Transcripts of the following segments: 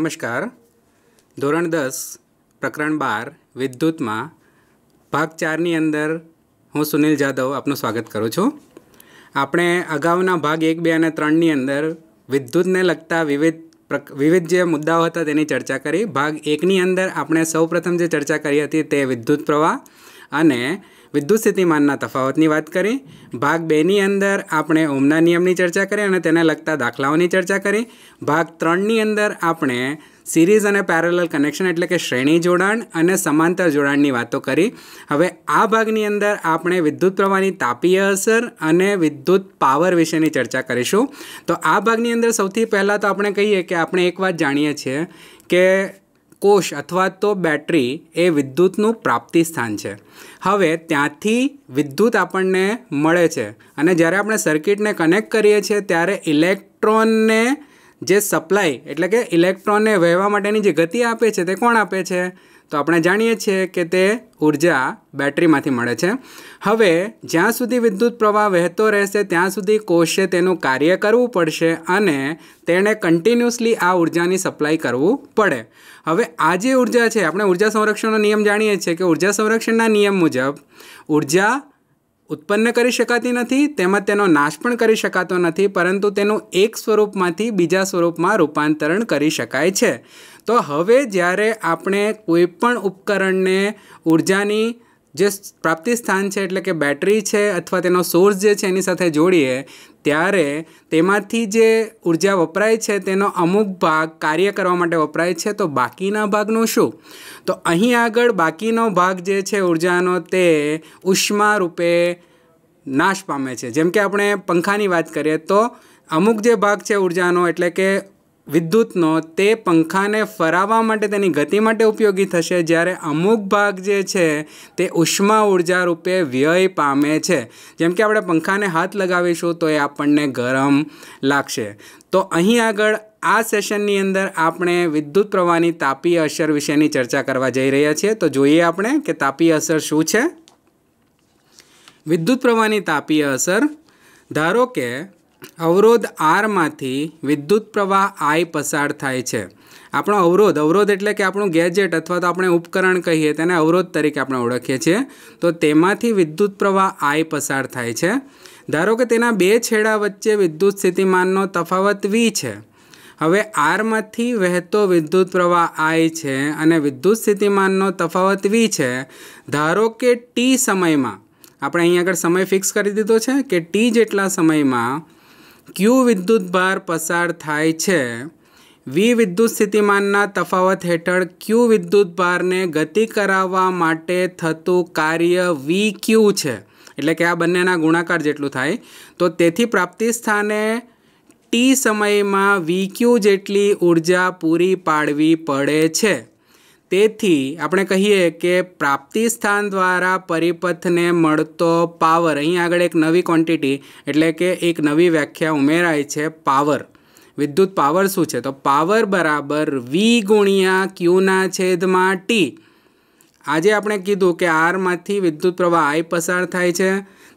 નમસ્કાર ધોરણ દસ પ્રકરણ બાર વિદ્યુતમાં ભાગ ચારની અંદર હું સુનિલ જાદવ આપનું સ્વાગત કરું છું આપણે અગાઉના ભાગ એક બે અને ત્રણની અંદર વિદ્યુતને લગતા વિવિધ પ્રક વિવિધ જે મુદ્દાઓ હતા તેની ચર્ચા કરી ભાગ એકની અંદર આપણે સૌપ્રથમ જે ચર્ચા કરી હતી તે વિદ્યુત પ્રવાહ અને વિદ્યુત સ્થિતિમાનના તફાવતની વાત કરી ભાગ બેની અંદર આપણે ઓમના નિયમની ચર્ચા કરી અને તેને લગતા દાખલાઓની ચર્ચા કરી ભાગ ત્રણની અંદર આપણે સિરીઝ અને પેરેલલ કનેક્શન એટલે કે શ્રેણી જોડાણ અને સમાંતર જોડાણની વાતો કરી હવે આ ભાગની અંદર આપણે વિદ્યુત પ્રવાહની તાપીય અસર અને વિદ્યુત પાવર વિશેની ચર્ચા કરીશું તો આ ભાગની અંદર સૌથી પહેલાં તો આપણે કહીએ કે આપણે એક વાત જાણીએ છીએ કે કોષ અથવા તો બેટરી એ વિદ્યુતનું પ્રાપ્તિ સ્થાન છે હવે ત્યાંથી વિદ્યુત આપણને મળે છે અને જ્યારે આપણે સર્કિટને કનેક્ટ કરીએ છીએ ત્યારે ઇલેક્ટ્રોનને જે સપ્લાય એટલે કે ઇલેક્ટ્રોનને વહેવા માટેની જે ગતિ આપે છે તે કોણ આપે છે તો આપણે જાણીએ છીએ કે તે ઉર્જા બેટરીમાંથી મળે છે હવે જ્યાં સુધી વિદ્યુત પ્રવાહ વહેતો રહેશે ત્યાં સુધી કોષે તેનું કાર્ય કરવું પડશે અને તેણે કન્ટિન્યુઅસલી આ ઉર્જાની સપ્લાય કરવું પડે હવે આ જે ઉર્જા છે આપણે ઉર્જા સંરક્ષણનો નિયમ જાણીએ છીએ કે ઉર્જા સંરક્ષણના નિયમ મુજબ ઉર્જા ઉત્પન્ન કરી શકાતી નથી તેમજ તેનો નાશ પણ કરી શકાતો નથી પરંતુ તેનું એક સ્વરૂપમાંથી બીજા સ્વરૂપમાં રૂપાંતરણ કરી શકાય છે તો હવે જ્યારે આપણે કોઈપણ ઉપકરણને ઉર્જાની જે પ્રાપ્તિ સ્થાન છે એટલે કે બેટરી છે અથવા તેનો સોર્સ જે છે એની સાથે જોડીએ ત્યારે તેમાંથી જે ઉર્જા વપરાય છે તેનો અમુક ભાગ કાર્ય કરવા માટે વપરાય છે તો બાકીના ભાગનું શું તો અહીં આગળ બાકીનો ભાગ જે છે ઉર્જાનો તે ઉષ્મા રૂપે નાશ પામે છે જેમ કે આપણે પંખાની વાત કરીએ તો અમુક જે ભાગ છે ઉર્જાનો એટલે કે વિદ્યુતનો તે પંખાને ફરાવવા માટે તેની ગતિ માટે ઉપયોગી થશે જ્યારે અમુક ભાગ જે છે તે ઉષ્મા ઉર્જા રૂપે વ્યય પામે છે જેમ કે આપણે પંખાને હાથ લગાવીશું તો એ આપણને ગરમ લાગશે તો અહીં આગળ આ સેશનની અંદર આપણે વિદ્યુત પ્રવાહની તાપી અસર વિશેની ચર્ચા કરવા જઈ રહ્યા છીએ તો જોઈએ આપણે કે તાપી અસર શું છે વિદ્યુત પ્રવાહની તાપી અસર ધારો કે અવરોધ આરમાંથી વિદ્યુત પ્રવાહ આઈ પસાર થાય છે આપણો અવરોધ અવરોધ એટલે કે આપણું ગેજેટ અથવા તો આપણે ઉપકરણ કહીએ તેને અવરોધ તરીકે આપણે ઓળખીએ છીએ તો તેમાંથી વિદ્યુત પ્રવાહ આઈ પસાર થાય છે ધારો કે તેના બે છેડા વચ્ચે વિદ્યુત સ્થિતિમાનનો તફાવત વી છે હવે આરમાંથી વહેતો વિદ્યુત પ્રવાહ આઈ છે અને વિદ્યુત સ્થિતિમાનનો તફાવત વી છે ધારો કે ટી સમયમાં આપણે અહીં આગળ સમય ફિક્સ કરી દીધો છે કે ટી જેટલા સમયમાં ક્યુ ભાર પસાર થાય છે વી વિદ્યુત સ્થિતિમાનના તફાવત હેઠળ ક્યુ ભારને ગતિ કરાવવા માટે થતું કાર્ય વી ક્યુ છે એટલે કે આ બંનેના ગુણાકાર જેટલું થાય તો તેથી પ્રાપ્તિ સ્થાને ટી સમયમાં વી ક્યુ જેટલી ઉર્જા પૂરી પાડવી પડે છે તેથી આપણે કહીએ કે પ્રાપ્તિ સ્થાન દ્વારા પરિપથને મળતો પાવર અહીં આગળ એક નવી ક્વોન્ટિટી એટલે કે એક નવી વ્યાખ્યા ઉમેરાય છે પાવર વિદ્યુત પાવર શું છે તો પાવર બરાબર વી ગુણ્યા ક્યુના છેદમાં ટી આજે આપણે કીધું કે આરમાંથી વિદ્યુત પ્રવાહ આઈ પસાર થાય છે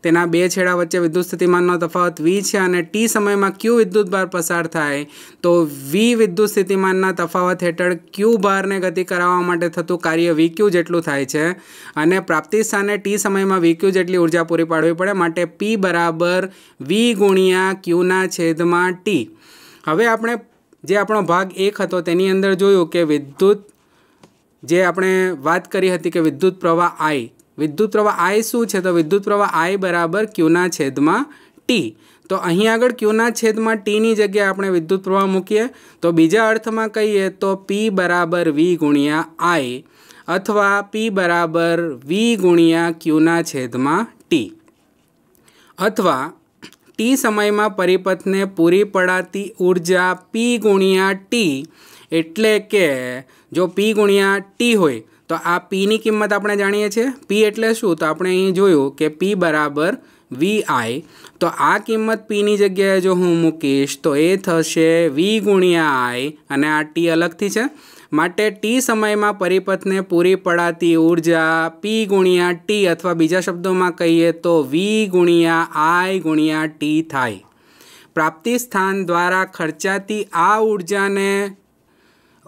તેના બે છેડા વચ્ચે વિદ્યુત સ્થિતિમાનનો તફાવત વી છે અને ટી સમયમાં ક્યુ વિદ્યુત ભાર પસાર થાય તો વી વિદ્યુત સ્થિતિમાનના તફાવત હેઠળ ક્યુ ભારને ગતિ કરાવવા માટે થતું કાર્ય વી ક્યુ જેટલું થાય છે અને પ્રાપ્તિ સ્થાને ટી સમયમાં વી ક્યુ જેટલી ઉર્જા પૂરી પાડવી પડે માટે પી બરાબર વી ગુણ્યા ક્યુના છેદમાં ટી હવે આપણે જે આપણો ભાગ એક હતો તેની અંદર જોયું કે વિદ્યુત જે આપણે વાત કરી હતી કે વિદ્યુત પ્રવાહ આઈ વિદ્યુત પ્રવાહ આઈ શું છે તો વિદ્યુત પ્રવાહ આઈ બરાબર ક્યુના છેદમાં ટી તો અહીં આગળ ક્યુના છેદમાં ટીની જગ્યાએ આપણે વિદ્યુત પ્રવાહ મૂકીએ તો બીજા અર્થમાં કહીએ તો પી બરાબર વી ગુણ્યા આઈ અથવા પી બરાબર વી ગુણ્યા ક્યુના છેદમાં ટી અથવા ટી સમયમાં પરિપથને પૂરી પડાતી ઊર્જા પી ગુણ્યા ટી એટલે કે જો પી ગુણ્યા ટી હોય તો આ પીની કિંમત આપણે જાણીએ છીએ પી એટલે શું તો આપણે અહીં જોયું કે પી બરાબર વી આઈ તો આ કિંમત પીની જગ્યાએ જો હું મૂકીશ તો એ થશે વી ગુણ્યા આઈ અને આ ટી અલગથી છે માટે ટી સમયમાં પરિપથને પૂરી પડાતી ઉર્જા પી ગુણ્યા ટી અથવા બીજા શબ્દોમાં કહીએ તો વી ગુણ્યા આઈ ગુણ્યા ટી થાય પ્રાપ્તિ સ્થાન દ્વારા ખર્ચાતી આ ઉર્જાને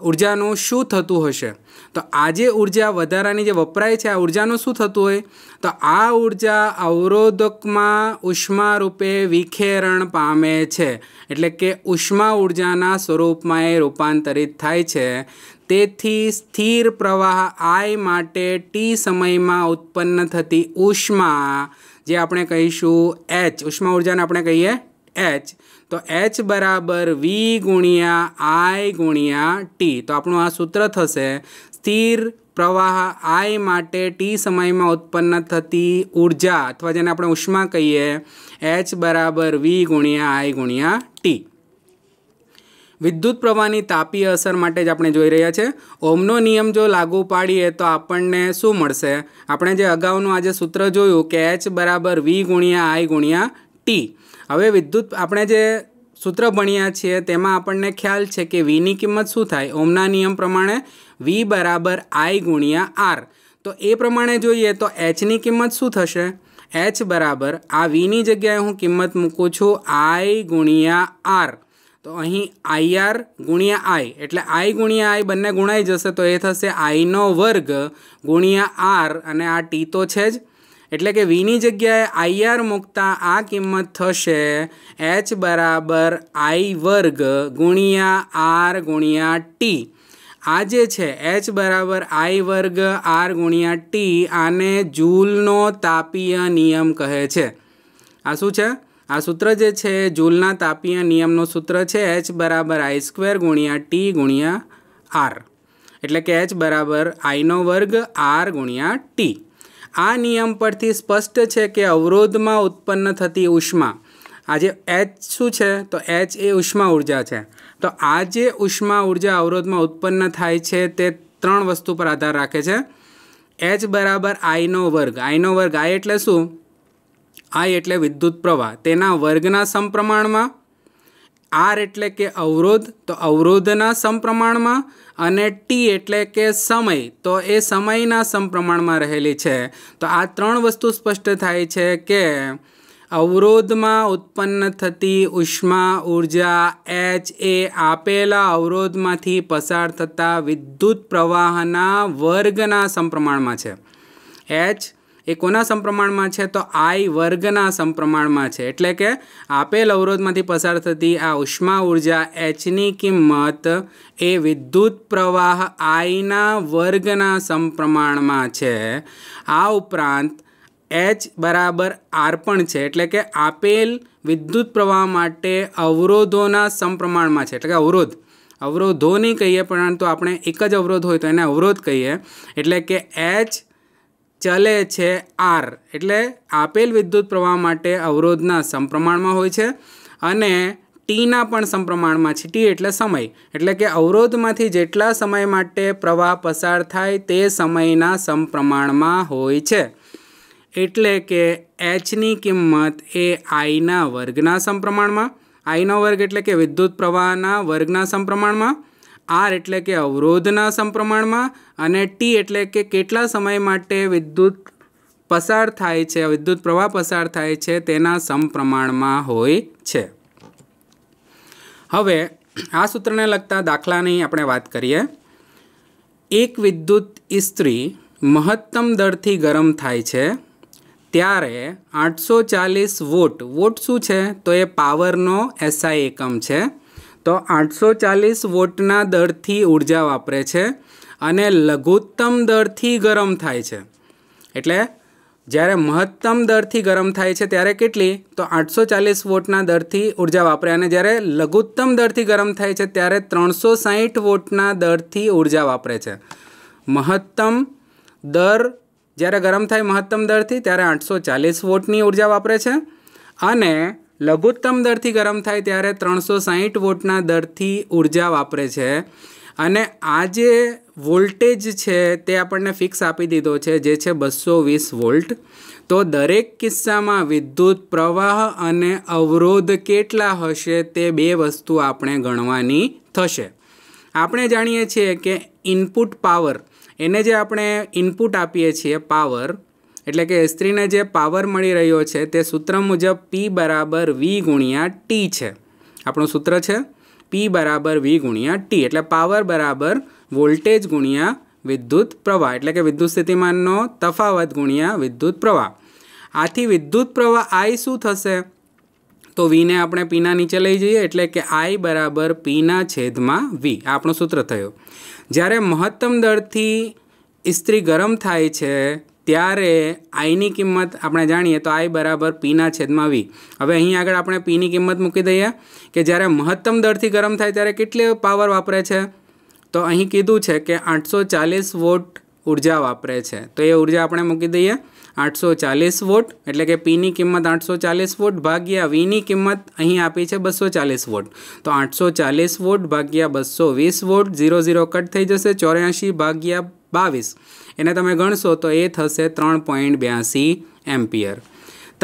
ઉર્જાનું શું થતું હશે તો આજે ઉર્જા વધારાની જે વપરાય છે આ ઉર્જાનું શું થતું હોય તો આ ઉર્જા અવરોધકમાં ઉષ્મા રૂપે વિખેરણ પામે છે એટલે કે ઉષ્મા ઉર્જાના સ્વરૂપમાં એ રૂપાંતરિત થાય છે તેથી સ્થિર પ્રવાહ આય માટે ટી સમયમાં ઉત્પન્ન થતી ઉષ્મા જે આપણે કહીશું એચ ઉષ્મા ઉર્જાને આપણે કહીએ એચ તો એચ બરાબર વી ગુણ્યા આઈ ગુણ્યા ટી તો આપણું આ સૂત્ર થશે સ્થિર પ્રવાહ આઈ માટે ટી સમયમાં ઉત્પન્ન થતી ઉર્જા અથવા જેને આપણે ઉષ્મા કહીએ એચ બરાબર વી ગુણ્યા આઈ ગુણ્યા ટી વિદ્યુત પ્રવાહની તાપી અસર માટે જ આપણે જોઈ રહ્યા છે ઓમનો નિયમ જો લાગુ પાડીએ તો આપણને શું મળશે આપણે જે અગાઉનું આજે સૂત્ર જોયું કે એચ બરાબર વી ગુણ્યા આઈ ગુણ્યા ટી હવે વિદ્યુત આપણે જે સૂત્ર ભણ્યા છીએ તેમાં આપણને ખ્યાલ છે કે વીની કિંમત શું થાય ઓમના નિયમ પ્રમાણે વી બરાબર આઈ ગુણ્યા આર તો એ પ્રમાણે જોઈએ તો એચની કિંમત શું થશે એચ બરાબર આ વીની જગ્યાએ હું કિંમત મૂકું છું આઈ ગુણ્યા આર તો અહીં આઈ આર ગુણ્યા આઈ એટલે આઈ ગુણ્યા આઈ બંને ગુણાઈ જશે તો એ થશે આઈનો વર્ગ ગુણ્યા આર અને આ ટી તો છે જ એટલે કે વીની જગ્યાએ આઈઆર મૂકતા આ કિંમત થશે એચ બરાબર આઈ વર્ગ ગુણ્યા આર ગુણ્યા ટી આ જે છે એચ બરાબર આઈ વર્ગ આર ગુણ્યા ટી આને જૂલનો તાપીય નિયમ કહે છે આ શું છે આ સૂત્ર જે છે જૂલના તાપીય નિયમનો સૂત્ર છે એચ બરાબર આઈ સ્ક્વેર ગુણ્યા ટી ગુણ્યા આર એટલે કે એચ બરાબર આઈનો વર્ગ આર ગુણ્યા ટી આ નિયમ પરથી સ્પષ્ટ છે કે અવરોધમાં ઉત્પન્ન થતી ઉષ્મા આજે એચ શું છે તો એચ એ ઉષ્મા ઉર્જા છે તો આ જે ઉષ્મા ઉર્જા અવરોધમાં ઉત્પન્ન થાય છે તે ત્રણ વસ્તુ પર આધાર રાખે છે એચ બરાબર આઈનો વર્ગ આઈનો વર્ગ આઈ એટલે શું આ એટલે વિદ્યુત પ્રવાહ તેના વર્ગના સમપ્રમાણમાં આર એટલે કે અવરોધ તો અવરોધના સમપ્રમાણમાં અને ટી એટલે કે સમય તો એ સમયના સમપ્રમાણમાં રહેલી છે તો આ ત્રણ વસ્તુ સ્પષ્ટ થાય છે કે અવરોધમાં ઉત્પન્ન થતી ઉષ્મા ઉર્જા એચ એ આપેલા અવરોધમાંથી પસાર થતા વિદ્યુત પ્રવાહના વર્ગના સમપ્રમાણમાં છે એચ એ કોના સંપ્રમાણમાં છે તો આઈ વર્ગના સંપ્રમાણમાં છે એટલે કે આપેલ અવરોધમાંથી પસાર થતી આ ઉષ્મા ઉર્જા એચની કિંમત એ વિદ્યુત પ્રવાહ આઈના વર્ગના સંપ્રમાણમાં છે આ ઉપરાંત એચ બરાબર આર પણ છે એટલે કે આપેલ વિદ્યુત પ્રવાહ માટે અવરોધોના સંપ્રમાણમાં છે એટલે કે અવરોધ અવરોધો નહીં કહીએ પરંતુ આપણે એક જ અવરોધ હોય તો એને અવરોધ કહીએ એટલે કે એચ ચલે છે આર એટલે આપેલ વિદ્યુત પ્રવાહ માટે અવરોધના સમપ્રમાણમાં હોય છે અને ટીના પણ સમપ્રમાણમાં છે ટી એટલે સમય એટલે કે અવરોધમાંથી જેટલા સમય માટે પ્રવાહ પસાર થાય તે સમયના સમપ્રમાણમાં હોય છે એટલે કે એચની કિંમત એ આઈના વર્ગના સમપ્રમાણમાં આઈનો વર્ગ એટલે કે વિદ્યુત પ્રવાહના વર્ગના સમપ્રમાણમાં આર એટલે કે અવરોધના સંપ્રમાણમાં અને ટી એટલે કે કેટલા સમય માટે વિદ્યુત પસાર થાય છે વિદ્યુત પ્રવાહ પસાર થાય છે તેના સમપ્રમાણમાં હોય છે હવે આ સૂત્રને લગતા દાખલાની આપણે વાત કરીએ એક વિદ્યુત ઇસ્ત્રી મહત્તમ દરથી ગરમ થાય છે ત્યારે આઠસો ચાલીસ વોટ વોટ શું છે તો એ પાવરનો એસઆઈ એકમ છે તો આઠસો ચાલીસ વોટના દરથી ઉર્જા વાપરે છે અને લઘુત્તમ દરથી ગરમ થાય છે એટલે જ્યારે મહત્તમ દરથી ગરમ થાય છે ત્યારે કેટલી તો આઠસો ચાલીસ વોટના દરથી ઉર્જા વાપરે અને જ્યારે લઘુત્તમ દરથી ગરમ થાય છે ત્યારે ત્રણસો સાહીઠ વોટના દરથી ઉર્જા વાપરે છે મહત્તમ દર જ્યારે ગરમ થાય મહત્તમ દરથી ત્યારે આઠસો ચાલીસ વોટની ઉર્જા વાપરે છે અને લઘુત્તમ દરથી ગરમ થાય ત્યારે ત્રણસો સાહીઠ વોટના દરથી ઉર્જા વાપરે છે અને આ જે વોલ્ટેજ છે તે આપણને ફિક્સ આપી દીધો છે જે છે બસો વીસ વોલ્ટ તો દરેક કિસ્સામાં વિદ્યુત પ્રવાહ અને અવરોધ કેટલા હશે તે બે વસ્તુ આપણે ગણવાની થશે આપણે જાણીએ છીએ કે ઇનપુટ પાવર એને જે આપણે ઇનપુટ આપીએ છીએ પાવર એટલે કે સ્ત્રીને જે પાવર મળી રહ્યો છે તે સૂત્ર મુજબ પી બરાબર વી ગુણ્યા ટી છે આપણું સૂત્ર છે પી બરાબર વી ગુણ્યા ટી એટલે પાવર બરાબર વોલ્ટેજ ગુણ્યા વિદ્યુત પ્રવાહ એટલે કે વિદ્યુત સ્થિતિમાનનો તફાવત ગુણ્યા વિદ્યુત પ્રવાહ આથી વિદ્યુત પ્રવાહ આઈ શું થશે તો વીને આપણે પીના નીચે લઈ જઈએ એટલે કે આઈ બરાબર પીના છેદમાં વી આપણું સૂત્ર થયું જ્યારે મહત્તમ દરથી ઇસ્ત્રી ગરમ થાય છે ત્યારે આઈની કિંમત આપણે જાણીએ તો આઈ બરાબર પીના છેદમાં વી હવે અહીં આગળ આપણે પીની કિંમત મૂકી દઈએ કે જ્યારે મહત્તમ દરથી ગરમ થાય ત્યારે કેટલી પાવર વાપરે છે તો અહીં કીધું છે કે આઠસો ચાલીસ વોટ ઉર્જા વાપરે છે તો એ ઉર્જા આપણે મૂકી દઈએ આઠસો ચાલીસ વોટ એટલે કે પીની કિંમત આઠસો ચાલીસ વોટ ભાગ્યા વીની કિંમત અહીં આપી છે બસો ચાલીસ વોટ તો આઠસો ચાલીસ વોટ ભાગ્યા બસો વીસ વોટ ઝીરો ઝીરો કટ થઈ જશે ચોર્યાસી ભાગ્યા બાવીસ એને તમે ગણશો તો એ થશે ત્રણ પોઈન્ટ બ્યાસી એમ્પિયર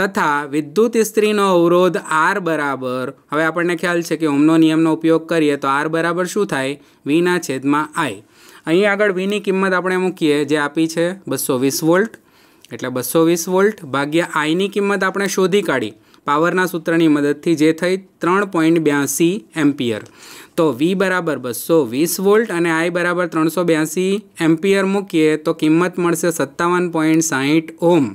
તથા વિદ્યુત ઇસ્ત્રીનો અવરોધ આર બરાબર હવે આપણને ખ્યાલ છે કે ઓમનો નિયમનો ઉપયોગ કરીએ તો આર બરાબર શું થાય વીના છેદમાં આઈ અહીં આગળ વીની કિંમત આપણે મૂકીએ જે આપી છે બસો વીસ વોલ્ટ એટલે બસો વીસ વોલ્ટ ભાગ્યા આઈની કિંમત આપણે શોધી કાઢી પાવરના સૂત્રની મદદથી જે થઈ ત્રણ પોઈન્ટ બ્યાસી એમ્પિયર તો વી બરાબર બસો વીસ વોલ્ટ અને આઈ બરાબર ત્રણસો બ્યાસી એમ્પિયર મૂકીએ તો કિંમત મળશે સત્તાવન પોઈન્ટ સાહીઠ ઓમ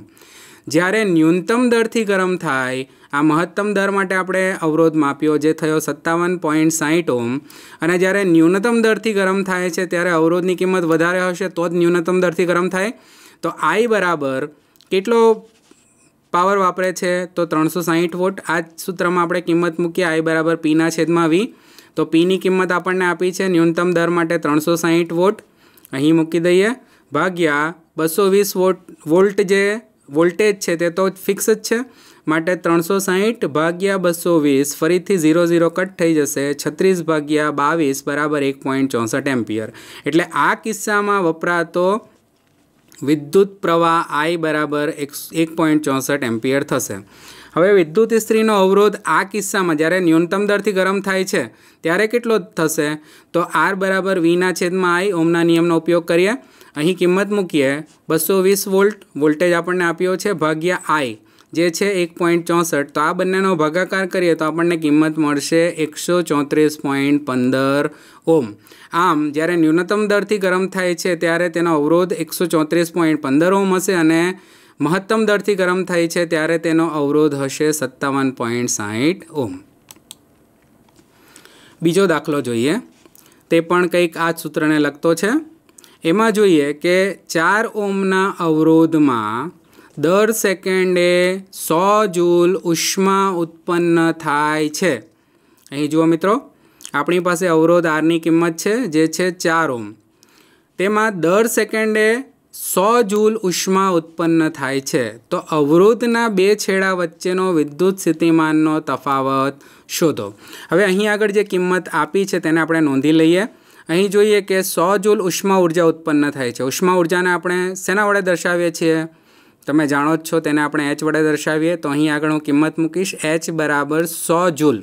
જ્યારે ન્યૂનતમ દરથી ગરમ થાય આ મહત્તમ દર માટે આપણે અવરોધ માપ્યો જે થયો સત્તાવન પોઈન્ટ સાહીઠ ઓમ અને જ્યારે ન્યૂનતમ દરથી ગરમ થાય છે ત્યારે અવરોધની કિંમત વધારે હશે તો જ ન્યૂનતમ દરથી ગરમ થાય તો આઈ બરાબર કેટલો પાવર વાપરે છે તો ત્રણસો સાહીઠ વોટ આ સૂત્રમાં આપણે કિંમત મૂકીએ આઈ બરાબર પીના છેદમાં વી તો પીની કિંમત આપણને આપી છે ન્યૂનતમ દર માટે ત્રણસો સાહીઠ વોટ અહીં મૂકી દઈએ ભાગ્યા બસો વીસ વોટ વોલ્ટ જે વોલ્ટેજ છે તે તો ફિક્સ જ છે માટે ત્રણસો સાહીઠ ભાગ્યા બસો વીસ ફરીથી ઝીરો ઝીરો કટ થઈ જશે છત્રીસ ભાગ્યા બાવીસ બરાબર એક પોઈન્ટ ચોસઠ એમ્પિયર એટલે આ કિસ્સામાં વપરાતો વિદ્યુત પ્રવાહ આઈ બરાબર એક એક પોઈન્ટ ચોસઠ એમ્પિયર થશે હવે વિદ્યુત ઇસ્ત્રીનો અવરોધ આ કિસ્સામાં જ્યારે ન્યૂનતમ દરથી ગરમ થાય છે ત્યારે કેટલો થશે તો આર બરાબર વીના છેદમાં આઈ ઓમના નિયમનો ઉપયોગ કરીએ અહીં કિંમત મૂકીએ બસો વીસ વોલ્ટ વોલ્ટેજ આપણને આપ્યો છે ભાગ્યા આઈ જે છે એક પોઈન્ટ ચોસઠ તો આ બંનેનો ભાગાકાર કરીએ તો આપણને કિંમત મળશે એકસો ચોત્રીસ પોઈન્ટ પંદર ઓમ આમ જ્યારે ન્યૂનતમ દરથી ગરમ થાય છે ત્યારે તેનો અવરોધ એકસો ચોત્રીસ પોઈન્ટ પંદર ઓમ હશે અને મહત્તમ દરથી ગરમ થાય છે ત્યારે તેનો અવરોધ હશે સત્તાવન પોઈન્ટ સાહીઠ ઓમ બીજો દાખલો જોઈએ તે પણ કંઈક આ સૂત્રને લગતો છે એમાં જોઈએ કે ચાર ઓમના અવરોધમાં દર સેકન્ડે સો જૂલ ઉષ્મા ઉત્પન્ન થાય છે અહીં જુઓ મિત્રો આપણી પાસે અવરોધ આરની કિંમત છે જે છે ચાર ઓમ તેમાં દર સેકન્ડે સો જૂલ ઉષ્મા ઉત્પન્ન થાય છે તો અવરોધના બે છેડા વચ્ચેનો વિદ્યુત સ્થિતિમાનનો તફાવત શોધો હવે અહીં આગળ જે કિંમત આપી છે તેને આપણે નોંધી લઈએ અહીં જોઈએ કે સો જૂલ ઉષ્મા ઉર્જા ઉત્પન્ન થાય છે ઉષ્મા ઉર્જાને આપણે શેના વડે દર્શાવીએ છીએ તમે જાણો જ છો તેને આપણે એચ વડે દર્શાવીએ તો અહીં આગળ હું કિંમત મૂકીશ એચ બરાબર સો જૂલ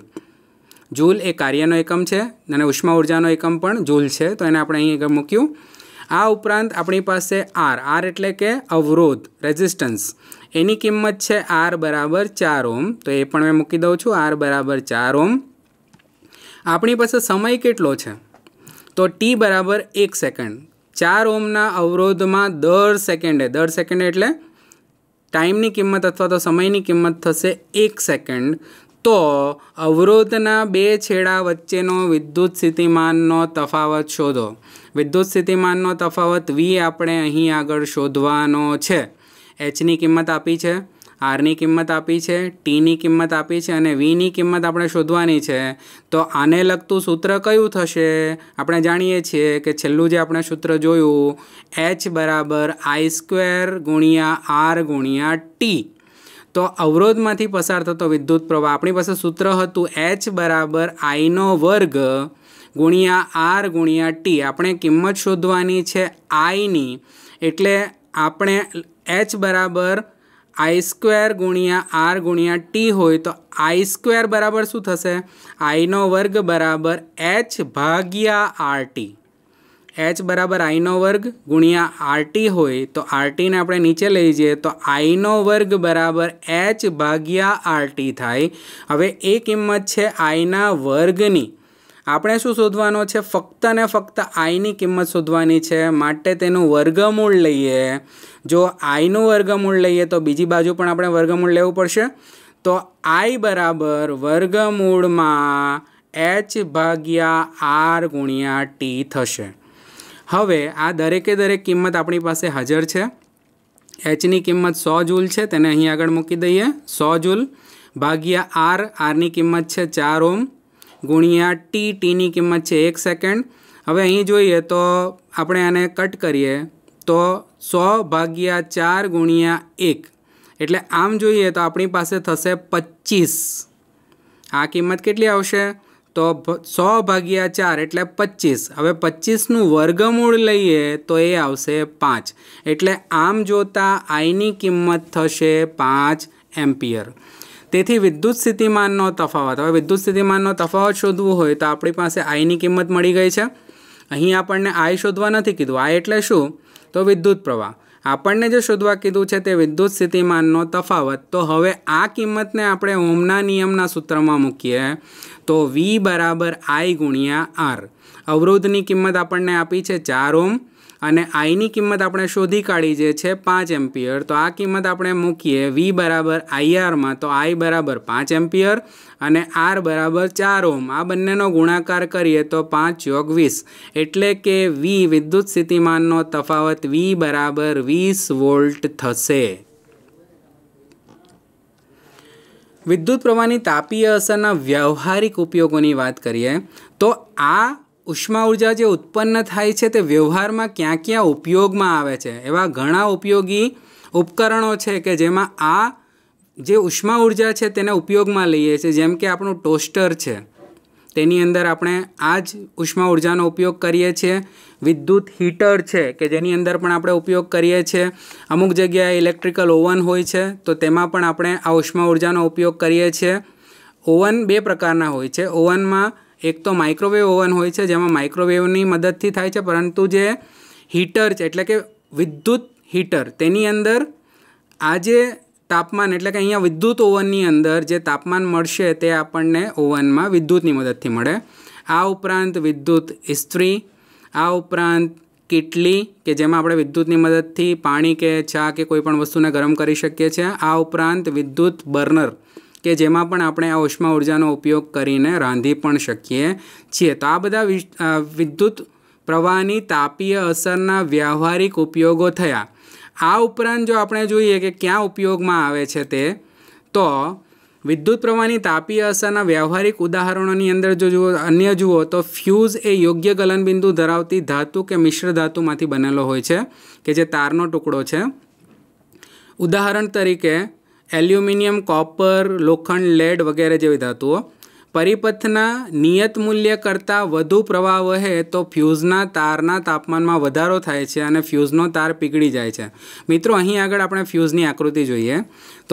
જૂલ એ કાર્યનો એકમ છે અને ઉષ્મા ઉર્જાનો એકમ પણ જૂલ છે તો એને આપણે અહીં આગળ મૂક્યું આ ઉપરાંત આપણી પાસે આર આર એટલે કે અવરોધ રેઝિસ્ટન્સ એની કિંમત છે આર બરાબર ચાર ઓમ તો એ પણ મેં મૂકી દઉં છું આર બરાબર ચાર ઓમ આપણી પાસે સમય કેટલો છે તો ટી બરાબર એક સેકન્ડ ચાર ઓમના અવરોધમાં દર સેકન્ડે દર સેકન્ડે એટલે ટાઈમની કિંમત અથવા તો સમયની કિંમત થશે એક સેકન્ડ તો અવરોધના બે છેડા વચ્ચેનો વિદ્યુત સ્થિતિમાનનો તફાવત શોધો વિદ્યુત સ્થિતિમાનનો તફાવત વી આપણે અહીં આગળ શોધવાનો છે એચની કિંમત આપી છે આરની કિંમત આપી છે ટીની કિંમત આપી છે અને વીની કિંમત આપણે શોધવાની છે તો આને લગતું સૂત્ર કયું થશે આપણે જાણીએ છીએ કે છેલ્લું જે આપણે સૂત્ર જોયું એચ બરાબર આઈ સ્ક્વેર ગુણ્યા આર ગુણ્યા ટી તો અવરોધમાંથી પસાર થતો વિદ્યુત પ્રવાહ આપણી પાસે સૂત્ર હતું એચ બરાબર આઈનો વર્ગ ગુણ્યા આર ગુણ્યા ટી આપણે કિંમત શોધવાની છે આઈની એટલે આપણે એચ બરાબર આઈ સ્ક્વેર ગુણ્યા આર ગુણ્યા ટી હોય તો આઈ સ્ક્વેર બરાબર શું થશે આઈનો વર્ગ બરાબર એચ ભાગ્યા આર ટી એચ બરાબર આઈનો વર્ગ ગુણ્યા આરટી હોય તો આરટીને આપણે નીચે લઈ જઈએ તો આઈનો વર્ગ બરાબર એચ ભાગ્યા આરટી થાય હવે એ કિંમત છે આઈના વર્ગની આપણે શું શોધવાનો છે ફક્ત ને ફક્ત આઈની કિંમત શોધવાની છે માટે તેનું વર્ગમૂળ લઈએ જો આઈનું વર્ગમૂળ લઈએ તો બીજી બાજુ પણ આપણે વર્ગમૂળ લેવું પડશે તો આઈ બરાબર વર્ગમૂળમાં એચ ભાગ્યા આર ગુણ્યા ટી થશે હવે આ દરેકે દરેક કિંમત આપણી પાસે હાજર છે એચની કિંમત સો જૂલ છે તેને અહીં આગળ મૂકી દઈએ સો જૂલ ભાગ્યા આર આરની કિંમત છે ચાર ઓમ ગુણ્યા ટી ટીની કિંમત છે એક સેકન્ડ હવે અહીં જોઈએ તો આપણે આને કટ કરીએ તો સો ભાગ્યા ચાર ગુણ્યા એક એટલે આમ જોઈએ તો આપણી પાસે થશે પચીસ આ કિંમત કેટલી આવશે તો સો ભાગ્યા ચાર એટલે પચીસ હવે પચીસનું વર્ગમૂળ લઈએ તો એ આવશે પાંચ એટલે આમ જોતાં આઈની કિંમત થશે પાંચ એમ્પિયર તેથી વિદ્યુત સ્થિતિમાનનો તફાવત હવે વિદ્યુત સ્થિતિમાનનો તફાવત શોધવું હોય તો આપણી પાસે આઈની કિંમત મળી ગઈ છે અહીં આપણને આઈ શોધવા નથી કીધું આઈ એટલે શું તો વિદ્યુત પ્રવાહ આપણને જે શોધવા કીધું છે તે વિદ્યુત સ્થિતિમાનનો તફાવત તો હવે આ કિંમતને આપણે ઓમના નિયમના સૂત્રમાં મૂકીએ તો વી બરાબર આઈ ગુણ્યા આર અવરોધની કિંમત આપણને આપી છે ચાર ઓમ અને આઈની કિંમત આપણે શોધી કાઢી જે છે પાંચ એમ્પિયર તો આ કિંમત આપણે મૂકીએ વી બરાબર આઈઆરમાં તો આઈ બરાબર પાંચ એમ્પિયર અને આર બરાબર ચાર ઓમ આ બંનેનો ગુણાકાર કરીએ તો પાંચ યોગ વીસ એટલે કે વી વિદ્યુત સ્થિતિમાનનો તફાવત વી બરાબર વીસ વોલ્ટ થશે વિદ્યુત પ્રવાહની તાપીય અસરના વ્યવહારિક ઉપયોગોની વાત કરીએ તો આ ઉષ્મા ઉર્જા જે ઉત્પન્ન થાય છે તે વ્યવહારમાં ક્યાં ક્યાં ઉપયોગમાં આવે છે એવા ઘણા ઉપયોગી ઉપકરણો છે કે જેમાં આ જે ઉષ્મા ઉર્જા છે તેને ઉપયોગમાં લઈએ છીએ જેમ કે આપણું ટોસ્ટર છે તેની અંદર આપણે આ જ ઉષ્મા ઉર્જાનો ઉપયોગ કરીએ છીએ વિદ્યુત હીટર છે કે જેની અંદર પણ આપણે ઉપયોગ કરીએ છીએ અમુક જગ્યાએ ઇલેક્ટ્રિકલ ઓવન હોય છે તો તેમાં પણ આપણે આ ઉષ્મા ઉર્જાનો ઉપયોગ કરીએ છીએ ઓવન બે પ્રકારના હોય છે ઓવનમાં એક તો માઇક્રોવેવ ઓવન હોય છે જેમાં માઇક્રોવેવની મદદથી થાય છે પરંતુ જે હીટર છે એટલે કે વિદ્યુત હીટર તેની અંદર આ જે તાપમાન એટલે કે અહીંયા વિદ્યુત ઓવનની અંદર જે તાપમાન મળશે તે આપણને ઓવનમાં વિદ્યુતની મદદથી મળે આ ઉપરાંત વિદ્યુત ઇસ્ત્રી આ ઉપરાંત કેટલી કે જેમાં આપણે વિદ્યુતની મદદથી પાણી કે ચા કે કોઈપણ વસ્તુને ગરમ કરી શકીએ છીએ આ ઉપરાંત વિદ્યુત બર્નર કે જેમાં પણ આપણે આ ઉષ્મા ઉર્જાનો ઉપયોગ કરીને રાંધી પણ શકીએ છીએ તો આ બધા વિદ્યુત પ્રવાહની તાપીય અસરના વ્યવહારિક ઉપયોગો થયા આ ઉપરાંત જો આપણે જોઈએ કે ક્યાં ઉપયોગમાં આવે છે તે તો વિદ્યુત પ્રવાહની તાપીય અસરના વ્યવહારિક ઉદાહરણોની અંદર જો જુઓ અન્ય જુઓ તો ફ્યુઝ એ યોગ્ય ગલનબિંદુ ધરાવતી ધાતુ કે મિશ્ર ધાતુમાંથી બનેલો હોય છે કે જે તારનો ટુકડો છે ઉદાહરણ તરીકે એલ્યુમિનિયમ કોપર લોખંડ લેડ વગેરે જેવી ધાતુઓ પરિપથના નિયત મૂલ્ય કરતાં વધુ પ્રવાહ વહે તો ફ્યુઝના તારના તાપમાનમાં વધારો થાય છે અને ફ્યુઝનો તાર પીગળી જાય છે મિત્રો અહીં આગળ આપણે ફ્યુઝની આકૃતિ જોઈએ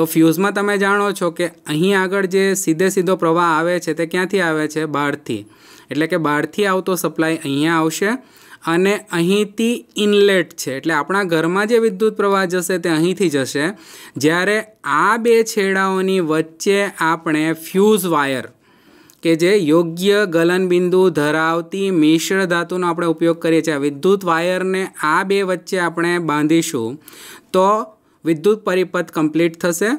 તો ફ્યુઝમાં તમે જાણો છો કે અહીં આગળ જે સીધે સીધો પ્રવાહ આવે છે તે ક્યાંથી આવે છે બહારથી એટલે કે બહારથી આવતો સપ્લાય અહીંયા આવશે અને અહીંથી ઇનલેટ છે એટલે આપણા ઘરમાં જે વિદ્યુત પ્રવાહ જશે તે અહીંથી જશે જ્યારે આ બે છેડાઓની વચ્ચે આપણે ફ્યુઝ વાયર કે જે યોગ્ય ગલનબિંદુ ધરાવતી મિશ્ર ધાતુનો આપણે ઉપયોગ કરીએ છીએ વિદ્યુત વાયરને આ બે વચ્ચે આપણે બાંધીશું તો વિદ્યુત પરિપથ કમ્પ્લીટ થશે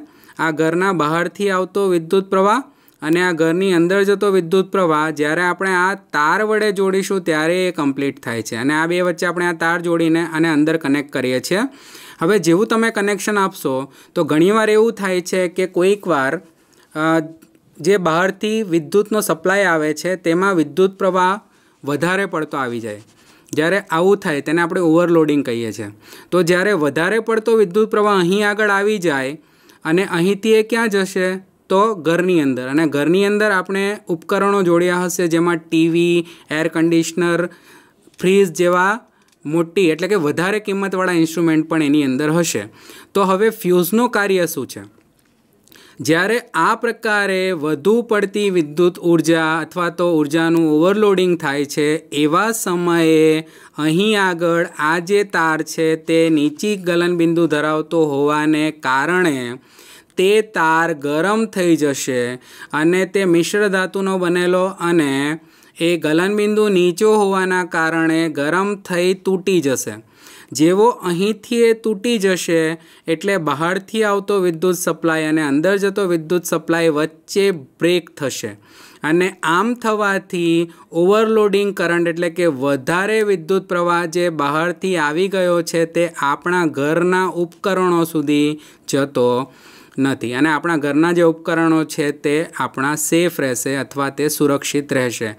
આ ઘરના બહારથી આવતો વિદ્યુત પ્રવાહ અને આ ઘરની અંદર જતો વિદ્યુત પ્રવાહ જ્યારે આપણે આ તાર વડે જોડીશું ત્યારે એ કમ્પ્લીટ થાય છે અને આ બે વચ્ચે આપણે આ તાર જોડીને અને અંદર કનેક્ટ કરીએ છીએ હવે જેવું તમે કનેક્શન આપશો તો ઘણીવાર એવું થાય છે કે કોઈકવાર જે બહારથી વિદ્યુતનો સપ્લાય આવે છે તેમાં વિદ્યુત પ્રવાહ વધારે પડતો આવી જાય જ્યારે આવું થાય તેને આપણે ઓવરલોડિંગ કહીએ છીએ તો જ્યારે વધારે પડતો વિદ્યુત પ્રવાહ અહીં આગળ આવી જાય અને અહીંથી એ ક્યાં જશે તો ઘરની અંદર અને ઘરની અંદર આપણે ઉપકરણો જોડ્યા હશે જેમાં ટીવી એર કન્ડિશનર ફ્રીજ જેવા મોટી એટલે કે વધારે કિંમતવાળા ઇન્સ્ટ્રુમેન્ટ પણ એની અંદર હશે તો હવે ફ્યુઝનું કાર્ય શું છે જ્યારે આ પ્રકારે વધુ પડતી વિદ્યુત ઉર્જા અથવા તો ઉર્જાનું ઓવરલોડિંગ થાય છે એવા સમયે અહીં આગળ આ જે તાર છે તે નીચી ગલનબિંદુ ધરાવતો હોવાને કારણે તે તાર ગરમ થઈ જશે અને તે મિશ્ર ધાતુનો બનેલો અને એ ગલનબિંદુ નીચો હોવાના કારણે ગરમ થઈ તૂટી જશે જેવો અહીંથી એ તૂટી જશે એટલે બહારથી આવતો વિદ્યુત સપ્લાય અને અંદર જતો વિદ્યુત સપ્લાય વચ્ચે બ્રેક થશે અને આમ થવાથી ઓવરલોડિંગ કરંટ એટલે કે વધારે વિદ્યુત પ્રવાહ જે બહારથી આવી ગયો છે તે આપણા ઘરના ઉપકરણો સુધી જતો નથી અને આપણા ઘરના જે ઉપકરણો છે તે આપણા સેફ રહેશે અથવા તે સુરક્ષિત રહેશે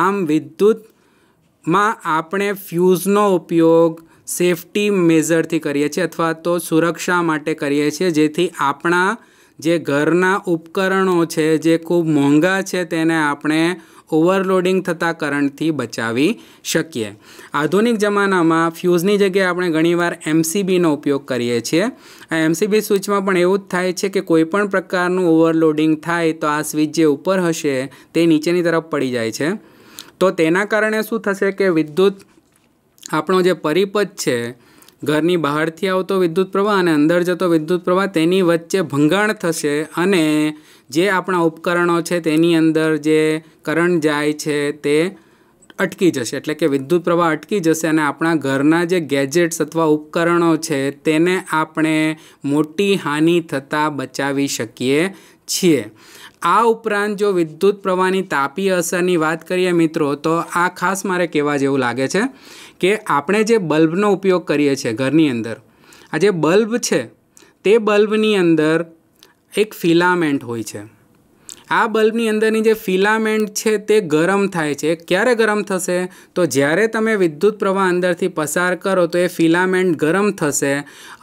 આમ વિદ્યુતમાં આપણે ફ્યુઝનો ઉપયોગ સેફટી મેઝરથી કરીએ છીએ અથવા તો સુરક્ષા માટે કરીએ છીએ જેથી આપણા જે ઘરના ઉપકરણો છે જે ખૂબ મોંઘા છે તેને આપણે ઓવરલોડિંગ થતા કરંટથી બચાવી શકીએ આધુનિક જમાનામાં ફ્યુઝની જગ્યાએ આપણે ઘણીવાર એમસીબીનો ઉપયોગ કરીએ છીએ આ એમસીબી સ્વિચમાં પણ એવું જ થાય છે કે કોઈપણ પ્રકારનું ઓવરલોડિંગ થાય તો આ સ્વિચ જે ઉપર હશે તે નીચેની તરફ પડી જાય છે તો તેના કારણે શું થશે કે વિદ્યુત આપણો જે પરિપથ છે ઘરની બહારથી આવતો વિદ્યુત પ્રવાહ અને અંદર જતો વિદ્યુત પ્રવાહ તેની વચ્ચે ભંગાણ થશે અને જે આપણા ઉપકરણો છે તેની અંદર જે કરંટ જાય છે તે અટકી જશે એટલે કે વિદ્યુત પ્રવાહ અટકી જશે અને આપણા ઘરના જે ગેજેટ્સ અથવા ઉપકરણો છે તેને આપણે મોટી હાનિ થતાં બચાવી શકીએ છીએ આ ઉપરાંત જો વિદ્યુત પ્રવાહની તાપી અસરની વાત કરીએ મિત્રો તો આ ખાસ મારે કહેવા જેવું લાગે છે કે આપણે જે બલ્બનો ઉપયોગ કરીએ છીએ ઘરની અંદર આ જે બલ્બ છે તે બલ્બની અંદર એક ફિલામેન્ટ હોય છે આ બલ્બની અંદરની જે ફિલામેન્ટ છે તે ગરમ થાય છે ક્યારે ગરમ થશે તો જ્યારે તમે વિદ્યુત પ્રવાહ અંદરથી પસાર કરો તો એ ફિલામેન્ટ ગરમ થશે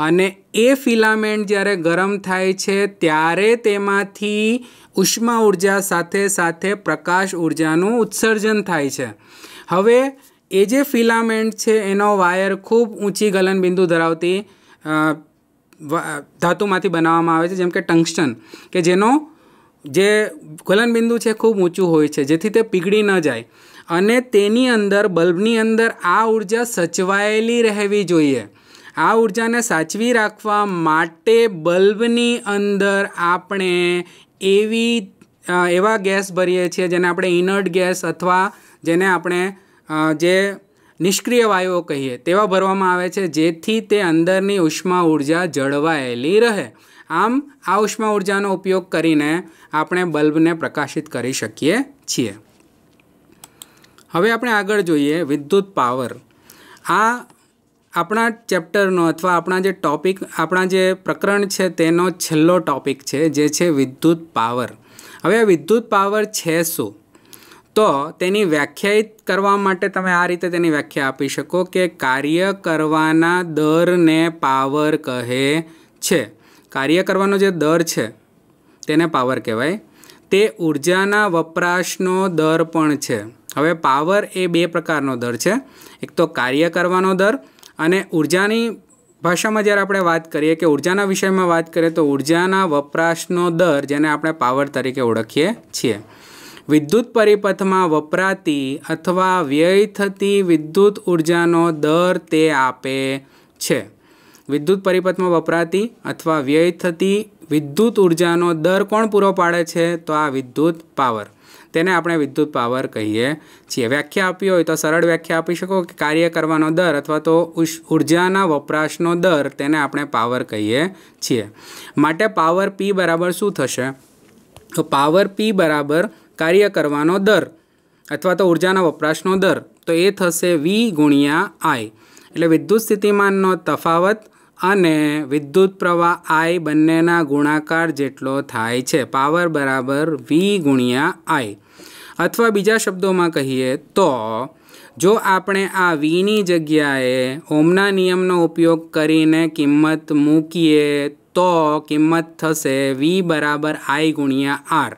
અને એ ફિલામેન્ટ જ્યારે ગરમ થાય છે ત્યારે તેમાંથી ઉષ્મા ઉર્જા સાથે સાથે પ્રકાશ ઉર્જાનું ઉત્સર્જન થાય છે હવે એ જે ફિલામેન્ટ છે એનો વાયર ખૂબ ઊંચી ગલનબિંદુ ધરાવતી ધાતુમાંથી બનાવવામાં આવે છે જેમ કે ટંગસ્ટન કે જેનો જે ગલનબિંદુ છે ખૂબ ઊંચું હોય છે જેથી તે પીગળી ન જાય અને તેની અંદર બલ્બની અંદર આ ઉર્જા સચવાયેલી રહેવી જોઈએ આ ઉર્જાને સાચવી રાખવા માટે બલ્બની અંદર આપણે એવી એવા ગેસ ભરીએ છીએ જેને આપણે ઇનર્ટ ગેસ અથવા જેને આપણે જે નિષ્ક્રિય વાયુઓ કહીએ તેવા ભરવામાં આવે છે જેથી તે અંદરની ઉષ્મા ઉર્જા જળવાયેલી રહે આમ આ ઉષ્મા ઉર્જાનો ઉપયોગ કરીને આપણે બલ્બને પ્રકાશિત કરી શકીએ છીએ હવે આપણે આગળ જોઈએ વિદ્યુત પાવર આ આપણા ચેપ્ટરનો અથવા આપણા જે ટૉપિક આપણા જે પ્રકરણ છે તેનો છેલ્લો ટૉપિક છે જે છે વિદ્યુત પાવર હવે આ વિદ્યુત પાવર છે શું તો તેની વ્યાખ્યાયિત કરવા માટે તમે આ રીતે તેની વ્યાખ્યા આપી શકો કે કાર્ય કરવાના દરને પાવર કહે છે કાર્ય કરવાનો જે દર છે તેને પાવર કહેવાય તે ઉર્જાના વપરાશનો દર પણ છે હવે પાવર એ બે પ્રકારનો દર છે એક તો કાર્ય કરવાનો દર અને ઉર્જાની ભાષામાં જ્યારે આપણે વાત કરીએ કે ઉર્જાના વિષયમાં વાત કરીએ તો ઉર્જાના વપરાશનો દર જેને આપણે પાવર તરીકે ઓળખીએ છીએ વિદ્યુત પરિપથમાં વપરાતી અથવા વ્યય થતી વિદ્યુત ઉર્જાનો દર તે આપે છે વિદ્યુત પરિપથમાં વપરાતી અથવા વ્યય થતી વિદ્યુત ઉર્જાનો દર કોણ પૂરો પાડે છે તો આ વિદ્યુત પાવર તેને આપણે વિદ્યુત પાવર કહીએ છીએ વ્યાખ્યા આપી હોય તો સરળ વ્યાખ્યા આપી શકો કે કાર્ય કરવાનો દર અથવા તો ઉર્જાના વપરાશનો દર તેને આપણે પાવર કહીએ છીએ માટે પાવર પી બરાબર શું થશે તો પાવર પી બરાબર કાર્ય કરવાનો દર અથવા તો ઊર્જાના વપરાશનો દર તો એ થશે વી ગુણ્યા આઈ એટલે વિદ્યુત સ્થિતિમાનનો તફાવત અને વિદ્યુત પ્રવાહ આઈ બંનેના ગુણાકાર જેટલો થાય છે પાવર બરાબર વી ગુણ્યા આઈ અથવા બીજા શબ્દોમાં કહીએ તો જો આપણે આ વીની જગ્યાએ ઓમના નિયમનો ઉપયોગ કરીને કિંમત મૂકીએ તો કિંમત થશે વી બરાબર આઈ ગુણ્યા આર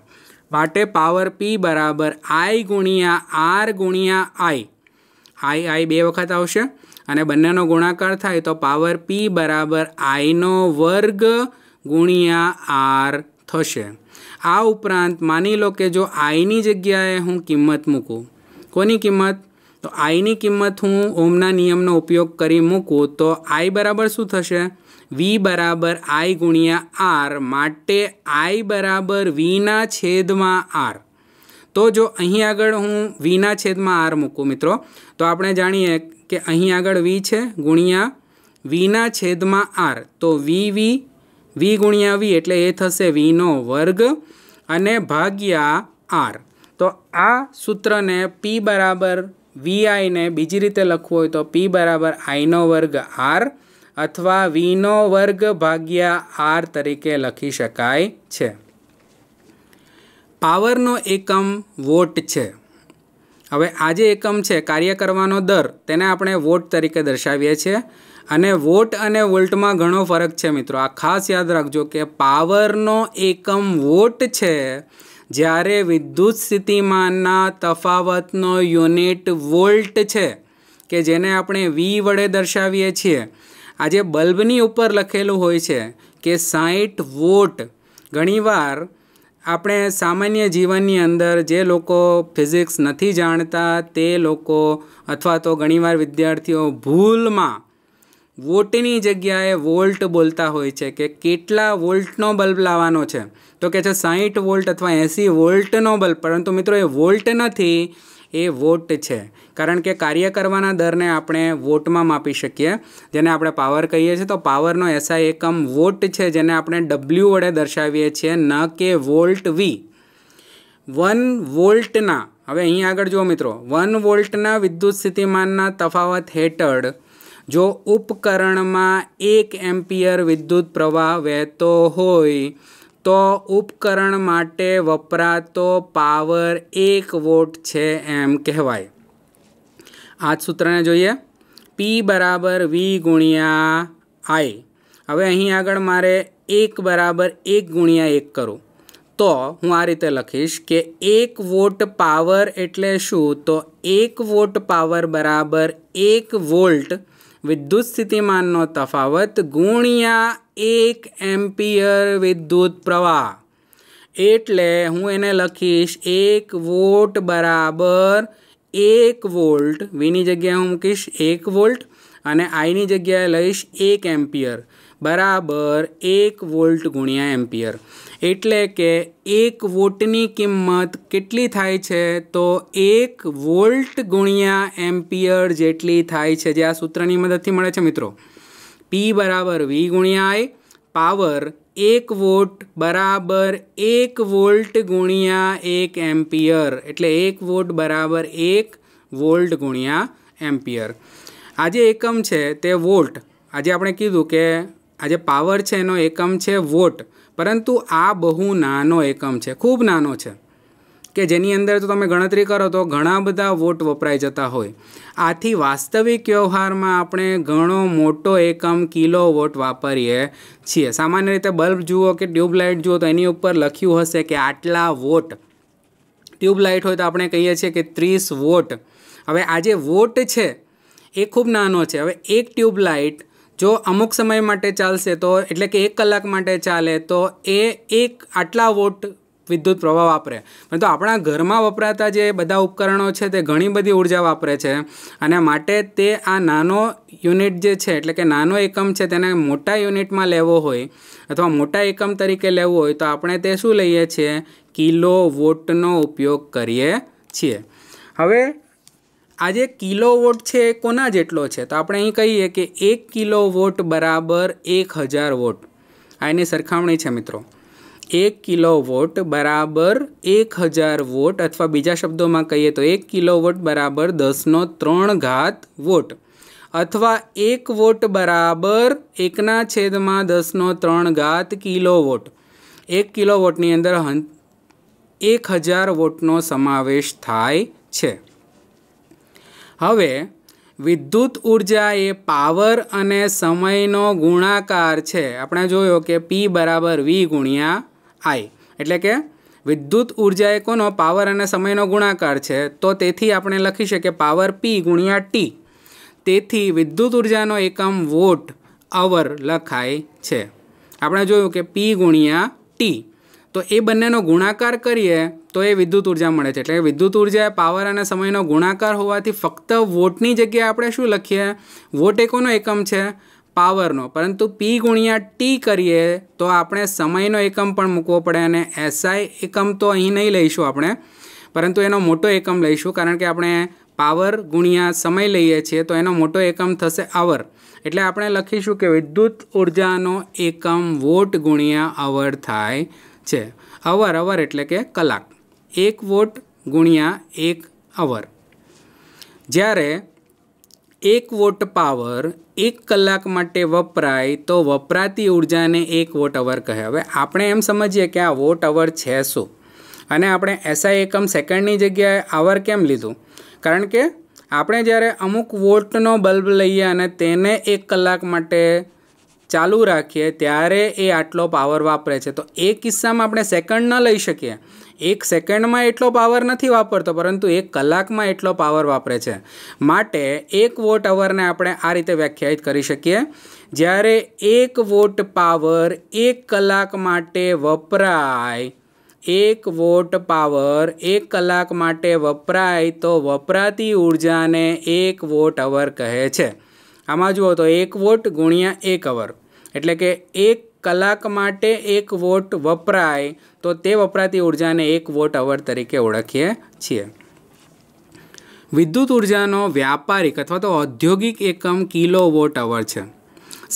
માટે પાવર પી બરાબર આઈ ગુણ્યા આર ગુણ્યા આઈ આઈ આઈ બે વખત આવશે અને બંનેનો ગુણાકાર થાય તો પાવર પી બરાબર આઈનો વર્ગ ગુણ્યા આર થશે આ ઉપરાંત માની લો કે જો આઈની જગ્યાએ હું કિંમત મૂકું કોની કિંમત તો આઈની કિંમત હું ઓમના નિયમનો ઉપયોગ કરી મૂકું તો આઈ બરાબર શું થશે વી બરાબર આઈ ગુણ્યા આર માટે આઈ બરાબર વીના છેદમાં આર તો જો અહીં આગળ હું વીના છેદમાં આર મૂકું મિત્રો તો આપણે જાણીએ કે અહીં આગળ વી છે ગુણ્યા વીના છેદમાં આર તો વી વી વી ગુણ્યા વી એટલે એ થશે વીનો વર્ગ અને ભાગ્યા આર તો આ સૂત્રને પી બરાબર વીઆઈને બીજી રીતે લખવું હોય તો પી બરાબર આઈનો વર્ગ આર અથવા વીનો વર્ગ ભાગ્યા આર તરીકે લખી શકાય છે પાવરનો એકમ વોટ છે હવે આ જે એકમ છે કાર્ય કરવાનો દર તેને આપણે વોટ તરીકે દર્શાવીએ છીએ અને વોટ અને વોલ્ટમાં ઘણો ફરક છે મિત્રો આ ખાસ યાદ રાખજો કે પાવરનો એકમ વોટ છે જ્યારે વિદ્યુત સ્થિતિમાનના તફાવતનો યુનિટ વોલ્ટ છે કે જેને આપણે વી વડે દર્શાવીએ છીએ આજે બલ્બની ઉપર લખેલું હોય છે કે સાહીઠ વોટ ઘણીવાર આપણે સામાન્ય જીવનની અંદર જે લોકો ફિઝિક્સ નથી જાણતા તે લોકો અથવા તો ઘણીવાર વિદ્યાર્થીઓ ભૂલમાં વોટની જગ્યાએ વોલ્ટ બોલતા હોય છે કે કેટલા વોલ્ટનો બલ્બ લાવવાનો છે તો કે છે સાહીઠ વોલ્ટ અથવા એંસી વોલ્ટનો બલ્બ પરંતુ મિત્રો એ વોલ્ટ નથી એ વોટ છે કારણ કે કાર્ય કરવાના દરને આપણે વોટમાં માપી શકીએ જેને આપણે પાવર કહીએ છીએ તો પાવરનો એસઆઈ એકમ વોટ છે જેને આપણે ડબલ્યુ વડે દર્શાવીએ છીએ ન કે વોલ્ટ વી વન વોલ્ટના હવે અહીં આગળ જુઓ મિત્રો વન વોલ્ટના વિદ્યુત સ્થિતિમાનના તફાવત હેઠળ જો ઉપકરણમાં એક એમ્પિયર વિદ્યુત પ્રવાહ વહેતો હોય તો ઉપકરણ માટે વપરાતો પાવર એક વોટ છે એમ કહેવાય આ જ સૂત્રને જોઈએ પી બરાબર વી ગુણ્યા આઈ હવે અહીં આગળ મારે એક બરાબર એક ગુણ્યા એક કરું તો હું આ રીતે લખીશ કે એક વોટ પાવર એટલે શું તો એક વોટ પાવર બરાબર એક વોલ્ટ વિદ્યુત સ્થિતિમાનનો તફાવત ગુણ્યા એક એમ્પિયર વિદ્યુત પ્રવાહ એટલે હું એને લખીશ એક વોટ બરાબર એક વોલ્ટ વીની જગ્યાએ હું મૂકીશ એક વોલ્ટ અને આઈની જગ્યાએ લઈશ એક એમ્પિયર બરાબર એક વોલ્ટ ગુણ્યા એમ્પિયર એટલે કે એક વોટની કિંમત કેટલી થાય છે તો એક વોલ્ટ ગુણ્યા એમ્પિયર જેટલી થાય છે જે આ સૂત્રની મદદથી મળે છે મિત્રો પી બરાબર વી ગુણ્યા આઈ પાવર એક વોટ બરાબર એક વોલ્ટ ગુણ્યા એક એમ્પિયર એટલે એક વોટ બરાબર એક વોલ્ટ ગુણ્યા એમ્પિયર આ જે એકમ છે તે વોલ્ટ આજે આપણે કીધું કે આ જે પાવર છે એનો એકમ છે વોટ પરંતુ આ બહુ નાનો એકમ છે ખૂબ નાનો છે કે જેની અંદર જો તમે ગણતરી કરો તો ઘણા બધા વોટ વપરાઈ જતા હોય આથી વાસ્તવિક વ્યવહારમાં આપણે ઘણો મોટો એકમ કિલો વોટ વાપરીએ છીએ સામાન્ય રીતે બલ્બ જુઓ કે ટ્યુબલાઇટ જુઓ તો એની ઉપર લખ્યું હશે કે આટલા વોટ ટ્યુબલાઇટ હોય તો આપણે કહીએ છીએ કે ત્રીસ વોટ હવે આ જે વોટ છે એ ખૂબ નાનો છે હવે એક ટ્યુબલાઇટ જો અમુક સમય માટે ચાલશે તો એટલે કે એક કલાક માટે ચાલે તો એ એક આટલા વોટ વિદ્યુત પ્રવાહ વાપરે પરંતુ આપણા ઘરમાં વપરાતા જે બધા ઉપકરણો છે તે ઘણી બધી ઉર્જા વાપરે છે અને માટે તે આ નાનો યુનિટ જે છે એટલે કે નાનો એકમ છે તેને મોટા યુનિટમાં લેવો હોય અથવા મોટા એકમ તરીકે લેવો હોય તો આપણે તે શું લઈએ છીએ કિલો વોટનો ઉપયોગ કરીએ છીએ હવે આજે કિલો વોટ છે એ કોના જેટલો છે તો આપણે અહીં કહીએ કે એક કિલો વોટ બરાબર એક હજાર વોટ આ એની સરખામણી છે મિત્રો એક કિલો વોટ બરાબર એક હજાર વોટ અથવા બીજા શબ્દોમાં કહીએ તો એક કિલો વોટ બરાબર દસનો ત્રણ ઘાત વોટ અથવા એક વોટ બરાબર એકના છેદમાં દસનો ત્રણ ઘાત કિલો વોટ એક કિલો વોટની અંદર હં એક હજાર વોટનો સમાવેશ થાય છે હવે વિદ્યુત ઉર્જા એ પાવર અને સમયનો ગુણાકાર છે આપણે જોયો કે પી બરાબર વી ગુણ્યા આઈ એટલે કે વિદ્યુત ઉર્જા એ કોનો પાવર અને સમયનો ગુણાકાર છે તો તેથી આપણે લખી શકીએ પાવર પી ગુણ્યા ટી તેથી વિદ્યુત ઉર્જાનો એકમ વોટ અવર લખાય છે આપણે જોયું કે પી ગુણ્યા ટી તો એ બંનેનો ગુણાકાર કરીએ તો એ વિદ્યુત ઉર્જા મળે છે એટલે વિદ્યુત ઉર્જા પાવર અને સમયનો ગુણાકાર હોવાથી ફક્ત વોટની જગ્યાએ આપણે શું લખીએ વોટ એ એકમ છે પાવરનો પરંતુ પી ગુણ્યા ટી કરીએ તો આપણે સમયનો એકમ પણ મૂકવો પડે અને એસઆઈ એકમ તો અહીં નહીં લઈશું આપણે પરંતુ એનો મોટો એકમ લઈશું કારણ કે આપણે પાવર ગુણ્યા સમય લઈએ છીએ તો એનો મોટો એકમ થશે અવર એટલે આપણે લખીશું કે વિદ્યુત ઉર્જાનો એકમ વોટ ગુણ્યા અવર થાય છે અવર અવર એટલે કે કલાક એક વોટ ગુણ્યા એક અવર જ્યારે એક વોટ પાવર એક કલાક માટે વપરાય તો વપરાતી ઉર્જાને એક વોટ અવર કહે હવે આપણે એમ સમજીએ કે આ વોટ અવર છે શું અને આપણે એસઆઈ એકમ સેકન્ડની જગ્યાએ અવર કેમ લીધું કારણ કે આપણે જ્યારે અમુક વોટનો બલ્બ લઈએ અને તેને એક કલાક માટે ચાલુ રાખીએ ત્યારે એ આટલો પાવર વાપરે છે તો એ કિસ્સામાં આપણે સેકન્ડ ન લઈ શકીએ એક સેકન્ડમાં એટલો પાવર નથી વાપરતો પરંતુ એક કલાકમાં એટલો પાવર વાપરે છે માટે એક વોટ અવરને આપણે આ રીતે વ્યાખ્યાયિત કરી શકીએ જ્યારે એક વોટ પાવર એક કલાક માટે વપરાય એક વોટ પાવર એક કલાક માટે વપરાય તો વપરાતી ઉર્જાને એક વોટ અવર કહે છે આમાં જુઓ તો એક વોટ ગુણ્યા એક અવર એટલે કે એક કલાક માટે એક વોટ વપરાય તો તે વપરાતી ઉર્જાને એક વોટ અવર તરીકે ઓળખીએ છીએ વિદ્યુત ઉર્જાનો વ્યાપારિક અથવા તો ઔદ્યોગિક એકમ કિલો વોટ અવર છે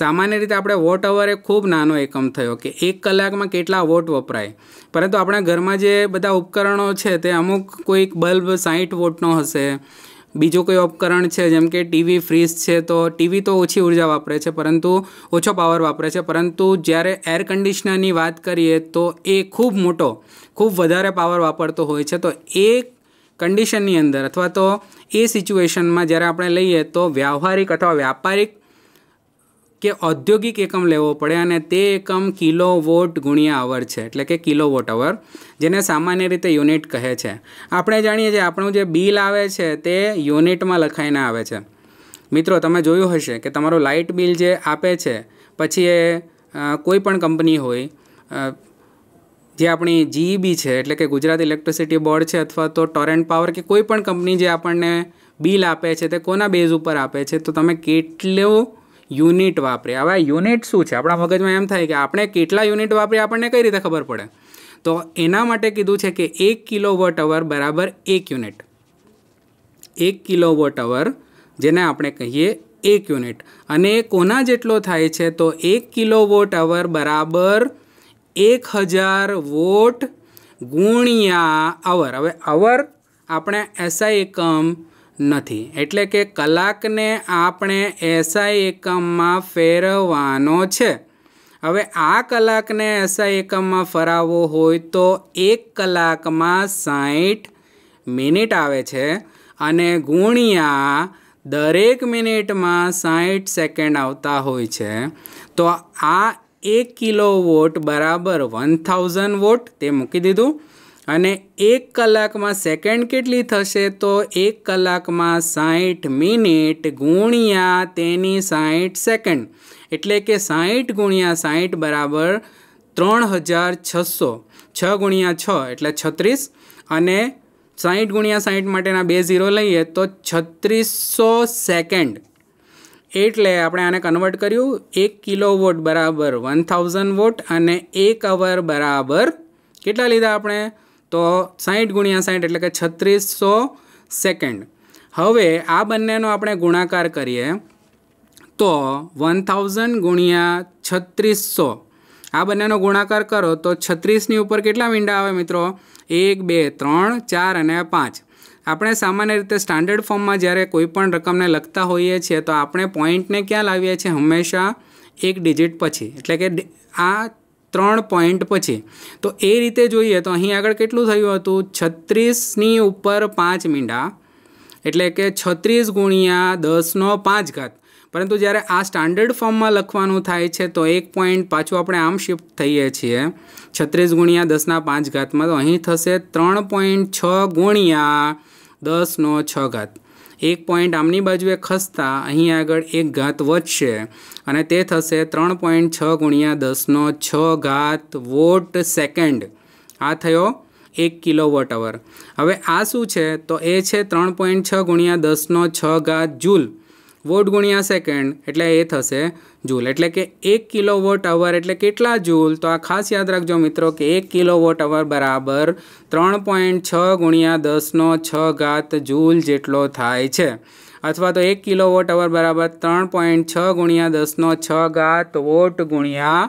સામાન્ય રીતે આપણે વોટ અવર એ ખૂબ નાનો એકમ થયો કે એક કલાકમાં કેટલા વોટ વપરાય પરંતુ આપણા ઘરમાં જે બધા ઉપકરણો છે તે અમુક કોઈક બલ્બ સાહીઠ વોટનો હશે બીજું કોઈ ઉપકરણ છે જેમ કે ટીવી ફ્રીજ છે તો ટીવી તો ઓછી ઉર્જા વાપરે છે પરંતુ ઓછો પાવર વાપરે છે પરંતુ જ્યારે એર કન્ડિશનરની વાત કરીએ તો એ ખૂબ મોટો ખૂબ વધારે પાવર વાપરતો હોય છે તો એ કન્ડિશનની અંદર અથવા તો એ સિચ્યુએશનમાં જ્યારે આપણે લઈએ તો વ્યવહારિક અથવા વ્યાપારિક કે ઔદ્યોગિક એકમ લેવો પડે અને તે એકમ કિલો વોટ ગુણ્યા અવર છે એટલે કે કિલો વોટ અવર જેને સામાન્ય રીતે યુનિટ કહે છે આપણે જાણીએ છીએ આપણું જે બિલ આવે છે તે યુનિટમાં લખાઈને આવે છે મિત્રો તમે જોયું હશે કે તમારું લાઇટ બિલ જે આપે છે પછી એ કોઈ પણ કંપની હોય જે આપણી જીઈબી છે એટલે કે ગુજરાત ઇલેક્ટ્રિસિટી બોર્ડ છે અથવા તો ટોરેન્ટ પાવર કે કોઈ પણ કંપની જે આપણને બિલ આપે છે તે કોના બેઝ ઉપર આપે છે તો તમે કેટલું યુનિટ વાપરે હવે આ યુનિટ શું છે આપણા મગજમાં એમ થાય કે આપણે કેટલા યુનિટ વાપરીએ આપણને કઈ રીતે ખબર પડે તો એના માટે કીધું છે કે એક કિલો વોટ અવર બરાબર એક યુનિટ એક કિલો વોટ અવર જેને આપણે કહીએ એક યુનિટ અને એ કોના જેટલો થાય છે તો એક કિલો વોટ અવર બરાબર એક હજાર વોટ ગુણ્યા અવર હવે અવર આપણે એસઆઈ એકમ નથી એટલે કે કલાકને આપણે એસઆઈ એકમમાં ફેરવવાનો છે હવે આ કલાકને એસઆઈ એકમમાં ફરાવવો હોય તો એક કલાકમાં સાહીઠ મિનિટ આવે છે અને ગુણ્યા દરેક મિનિટમાં સાહીઠ સેકન્ડ આવતા હોય છે તો આ એક કિલો વોટ બરાબર વન થાઉઝન્ડ વોટ તે મૂકી દીધું અને એક કલાકમાં સેકન્ડ કેટલી થશે તો એક કલાકમાં સાઠ મિનિટ ગુણ્યા તેની સાઠ સેકન્ડ એટલે કે સાઠ ગુણ્યા સાઠ બરાબર ત્રણ હજાર છસો છ ગુણ્યા છ એટલે છત્રીસ અને સાઠ ગુણ્યા સાહીઠ માટેના બે ઝીરો લઈએ તો છત્રીસો સેકન્ડ એટલે આપણે આને કન્વર્ટ કર્યું એક કિલો વોટ બરાબર વન થાઉઝન્ડ વોટ અને એક અવર બરાબર કેટલા લીધા આપણે તો સાહીઠ ગુણ્યા સાહીઠ એટલે કે છત્રીસો સેકન્ડ હવે આ બંનેનો આપણે ગુણાકાર કરીએ તો વન થાઉઝન્ડ ગુણ્યા છત્રીસો આ બંનેનો ગુણાકાર કરો તો છત્રીસની ઉપર કેટલા મીંડા આવે મિત્રો એક બે ત્રણ ચાર અને પાંચ આપણે સામાન્ય રીતે સ્ટાન્ડર્ડ ફોર્મમાં જ્યારે કોઈ પણ રકમને લખતા હોઈએ છીએ તો આપણે પોઈન્ટને ક્યાં લાવીએ છીએ હંમેશા એક ડિજિટ પછી એટલે કે આ ત્રણ પોઈન્ટ પછી તો એ રીતે જોઈએ તો અહીં આગળ કેટલું થયું હતું છત્રીસની ઉપર પાંચ મીંડા એટલે કે છત્રીસ ગુણ્યા દસનો પાંચ ઘાત પરંતુ જ્યારે આ સ્ટાન્ડર્ડ ફોર્મમાં લખવાનું થાય છે તો એક પોઈન્ટ પાછું આપણે આમ શિફ્ટ થઈએ છીએ છત્રીસ ગુણ્યા દસના પાંચ ઘાતમાં તો અહીં થશે ત્રણ પોઈન્ટ છ ગુણ્યા દસનો છ ઘાત એક પોઈન્ટ આમની બાજુએ ખસતા અહીં આગળ એક ઘાત વધશે અને તે થશે ત્રણ પોઈન્ટ છ ગુણ્યા દસનો છ ઘાત વોટ સેકન્ડ આ થયો એક કિલો વોટ અવર હવે આ શું છે તો એ છે ત્રણ પોઈન્ટ છ ગુણ્યા દસનો છ ઘાત જૂલ વોટ ગુણ્યા સેકન્ડ એટલે એ થશે જૂલ એટલે કે એક કિલો વોટ અવર એટલે કેટલા જૂલ તો આ ખાસ યાદ રાખજો મિત્રો કે એક કિલો વોટ અવર બરાબર ત્રણ પોઈન્ટ છ ગુણ્યા દસનો છ ઘાત જૂલ જેટલો થાય છે અથવા તો એક કિલો વોટ અવર બરાબર ત્રણ પોઈન્ટ છ ગુણ્યા દસનો છ ઘાત વોટ ગુણ્યા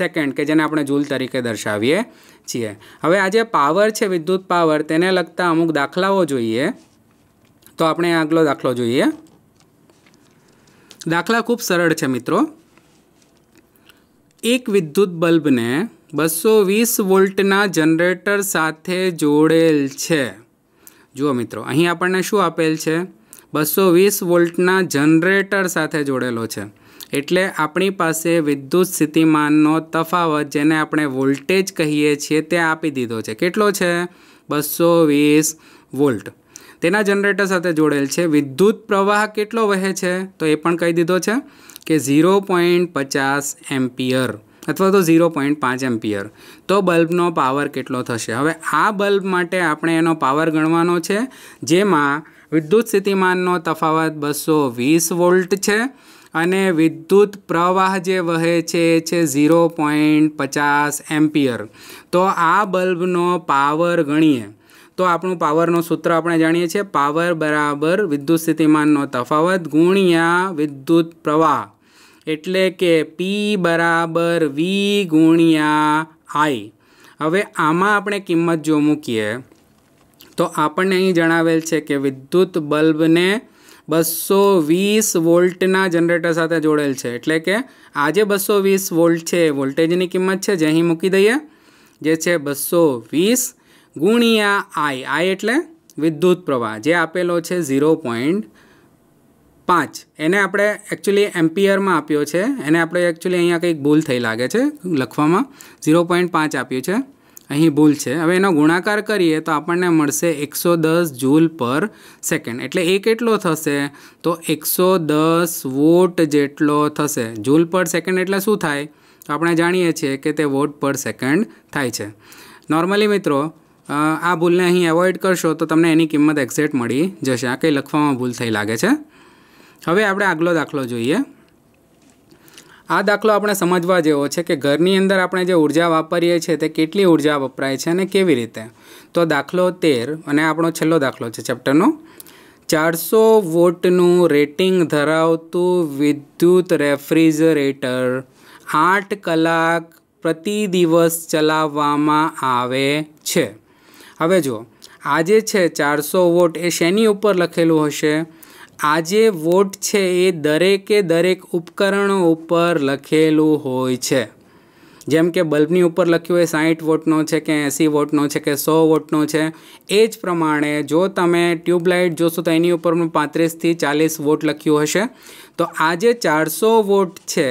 સેકન્ડ કે જેને આપણે જૂલ તરીકે દર્શાવીએ છીએ હવે આ જે પાવર છે વિદ્યુત પાવર તેને લગતા અમુક દાખલાઓ જોઈએ તો આપણે આગલો દાખલો જોઈએ દાખલા ખૂબ સરળ છે મિત્રો એક વિદ્યુત બલ્બને બસો વીસ વોલ્ટના જનરેટર સાથે જોડેલ છે જુઓ મિત્રો અહીં આપણને શું આપેલ છે બસો વીસ વોલ્ટના જનરેટર સાથે જોડેલો છે એટલે આપણી પાસે વિદ્યુત સ્થિતિમાનનો તફાવત જેને આપણે વોલ્ટેજ કહીએ છીએ તે આપી દીધો છે કેટલો છે બસો વીસ વોલ્ટ તેના જનરેટર સાથે જોડેલ છે વિદ્યુત પ્રવાહ કેટલો વહે છે તો એ પણ કહી દીધો છે કે ઝીરો પોઈન્ટ પચાસ એમ્પિયર અથવા તો ઝીરો પોઈન્ટ પાંચ એમ્પિયર તો બલ્બનો પાવર કેટલો થશે હવે આ બલ્બ માટે આપણે એનો પાવર ગણવાનો છે જેમાં વિદ્યુત સ્થિતિમાનનો તફાવત બસો વીસ વોલ્ટ છે અને વિદ્યુત પ્રવાહ જે વહે છે એ છે ઝીરો પોઈન્ટ પચાસ એમ્પિયર તો આ બલ્બનો પાવર ગણીએ તો આપણું પાવરનું સૂત્ર આપણે જાણીએ છીએ પાવર બરાબર વિદ્યુત સ્થિતિમાનનો તફાવત ગુણ્યા વિદ્યુત પ્રવાહ એટલે કે પી બરાબર વી ગુણ્યા આઈ હવે આમાં આપણે કિંમત જો મૂકીએ તો આપણને અહીં જણાવેલ છે કે વિદ્યુત બલ્બને બસો વીસ વોલ્ટના જનરેટર સાથે જોડેલ છે એટલે કે આજે બસો વીસ વોલ્ટ છે વોલ્ટેજની કિંમત છે જે અહીં મૂકી દઈએ જે છે બસો વીસ ગુણ્યા આઈ આઈ એટલે વિદ્યુત પ્રવાહ જે આપેલો છે ઝીરો પોઈન્ટ પાંચ એને આપણે એકચ્યુઅલી એમ્પિયરમાં આપ્યો છે એને આપણે એકચ્યુઅલી અહીંયા કંઈક ભૂલ થઈ લાગે છે લખવામાં ઝીરો પોઈન્ટ પાંચ આપ્યું છે અહીં ભૂલ છે હવે એનો ગુણાકાર કરીએ તો આપણને મળશે એકસો દસ જૂલ પર સેકન્ડ એટલે એ કેટલો થશે તો એકસો દસ વોટ જેટલો થશે જૂલ પર સેકન્ડ એટલે શું થાય તો આપણે જાણીએ છીએ કે તે વોટ પર સેકન્ડ થાય છે નોર્મલી મિત્રો આ ભૂલને અહીં એવોઇડ કરશો તો તમને એની કિંમત એક્ઝેક્ટ મળી જશે આ કંઈ લખવામાં ભૂલ થઈ લાગે છે હવે આપણે આગલો દાખલો જોઈએ આ દાખલો આપણે સમજવા જેવો છે કે ઘરની અંદર આપણે જે ઉર્જા વાપરીએ છીએ તે કેટલી ઉર્જા વપરાય છે અને કેવી રીતે તો દાખલો તેર અને આપણો છેલ્લો દાખલો છે ચેપ્ટરનો ચારસો વોટનું રેટિંગ ધરાવતું વિદ્યુત રેફ્રિજરેટર આઠ કલાક પ્રતિ દિવસ ચલાવવામાં આવે છે હવે જો આજે છે ચારસો વોટ એ શેની ઉપર લખેલું હશે આજે વોટ છે એ દરેકે દરેક ઉપકરણો ઉપર લખેલું હોય છે જેમ કે બલ્બની ઉપર લખ્યું એ સાઠ વોટનો છે કે એંસી વોટનો છે કે સો વોટનો છે એ જ પ્રમાણે જો તમે ટ્યુબલાઇટ જોશો તો એની ઉપર પણ પાંત્રીસથી ચાલીસ વોટ લખ્યું હશે તો આજે ચારસો વોટ છે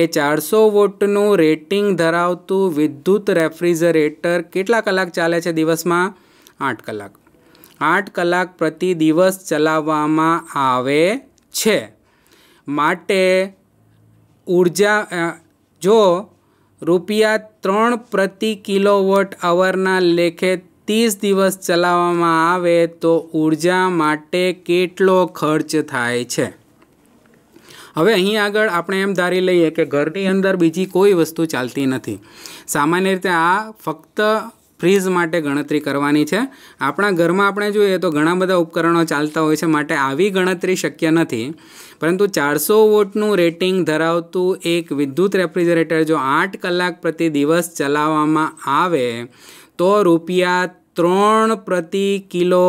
એ ચારસો વોટનું રેટિંગ ધરાવતું વિદ્યુત રેફ્રિજરેટર કેટલા કલાક ચાલે છે દિવસમાં આઠ કલાક આઠ કલાક પ્રતિ દિવસ ચલાવવામાં આવે છે માટે ઉર્જા જો રૂપિયા ત્રણ પ્રતિ કિલોવોટ અવરના લેખે ત્રીસ દિવસ ચલાવવામાં આવે તો ઉર્જા માટે કેટલો ખર્ચ થાય છે હવે અહીં આગળ આપણે એમ ધારી લઈએ કે ઘરની અંદર બીજી કોઈ વસ્તુ ચાલતી નથી સામાન્ય રીતે આ ફક્ત ફ્રીજ માટે ગણતરી કરવાની છે આપણા ઘરમાં આપણે જોઈએ તો ઘણા બધા ઉપકરણો ચાલતા હોય છે માટે આવી ગણતરી શક્ય નથી પરંતુ ચારસો વોટનું રેટિંગ ધરાવતું એક વિદ્યુત રેફ્રિજરેટર જો આઠ કલાક પ્રતિ દિવસ ચલાવવામાં આવે તો રૂપિયા ત્રણ પ્રતિ કિલો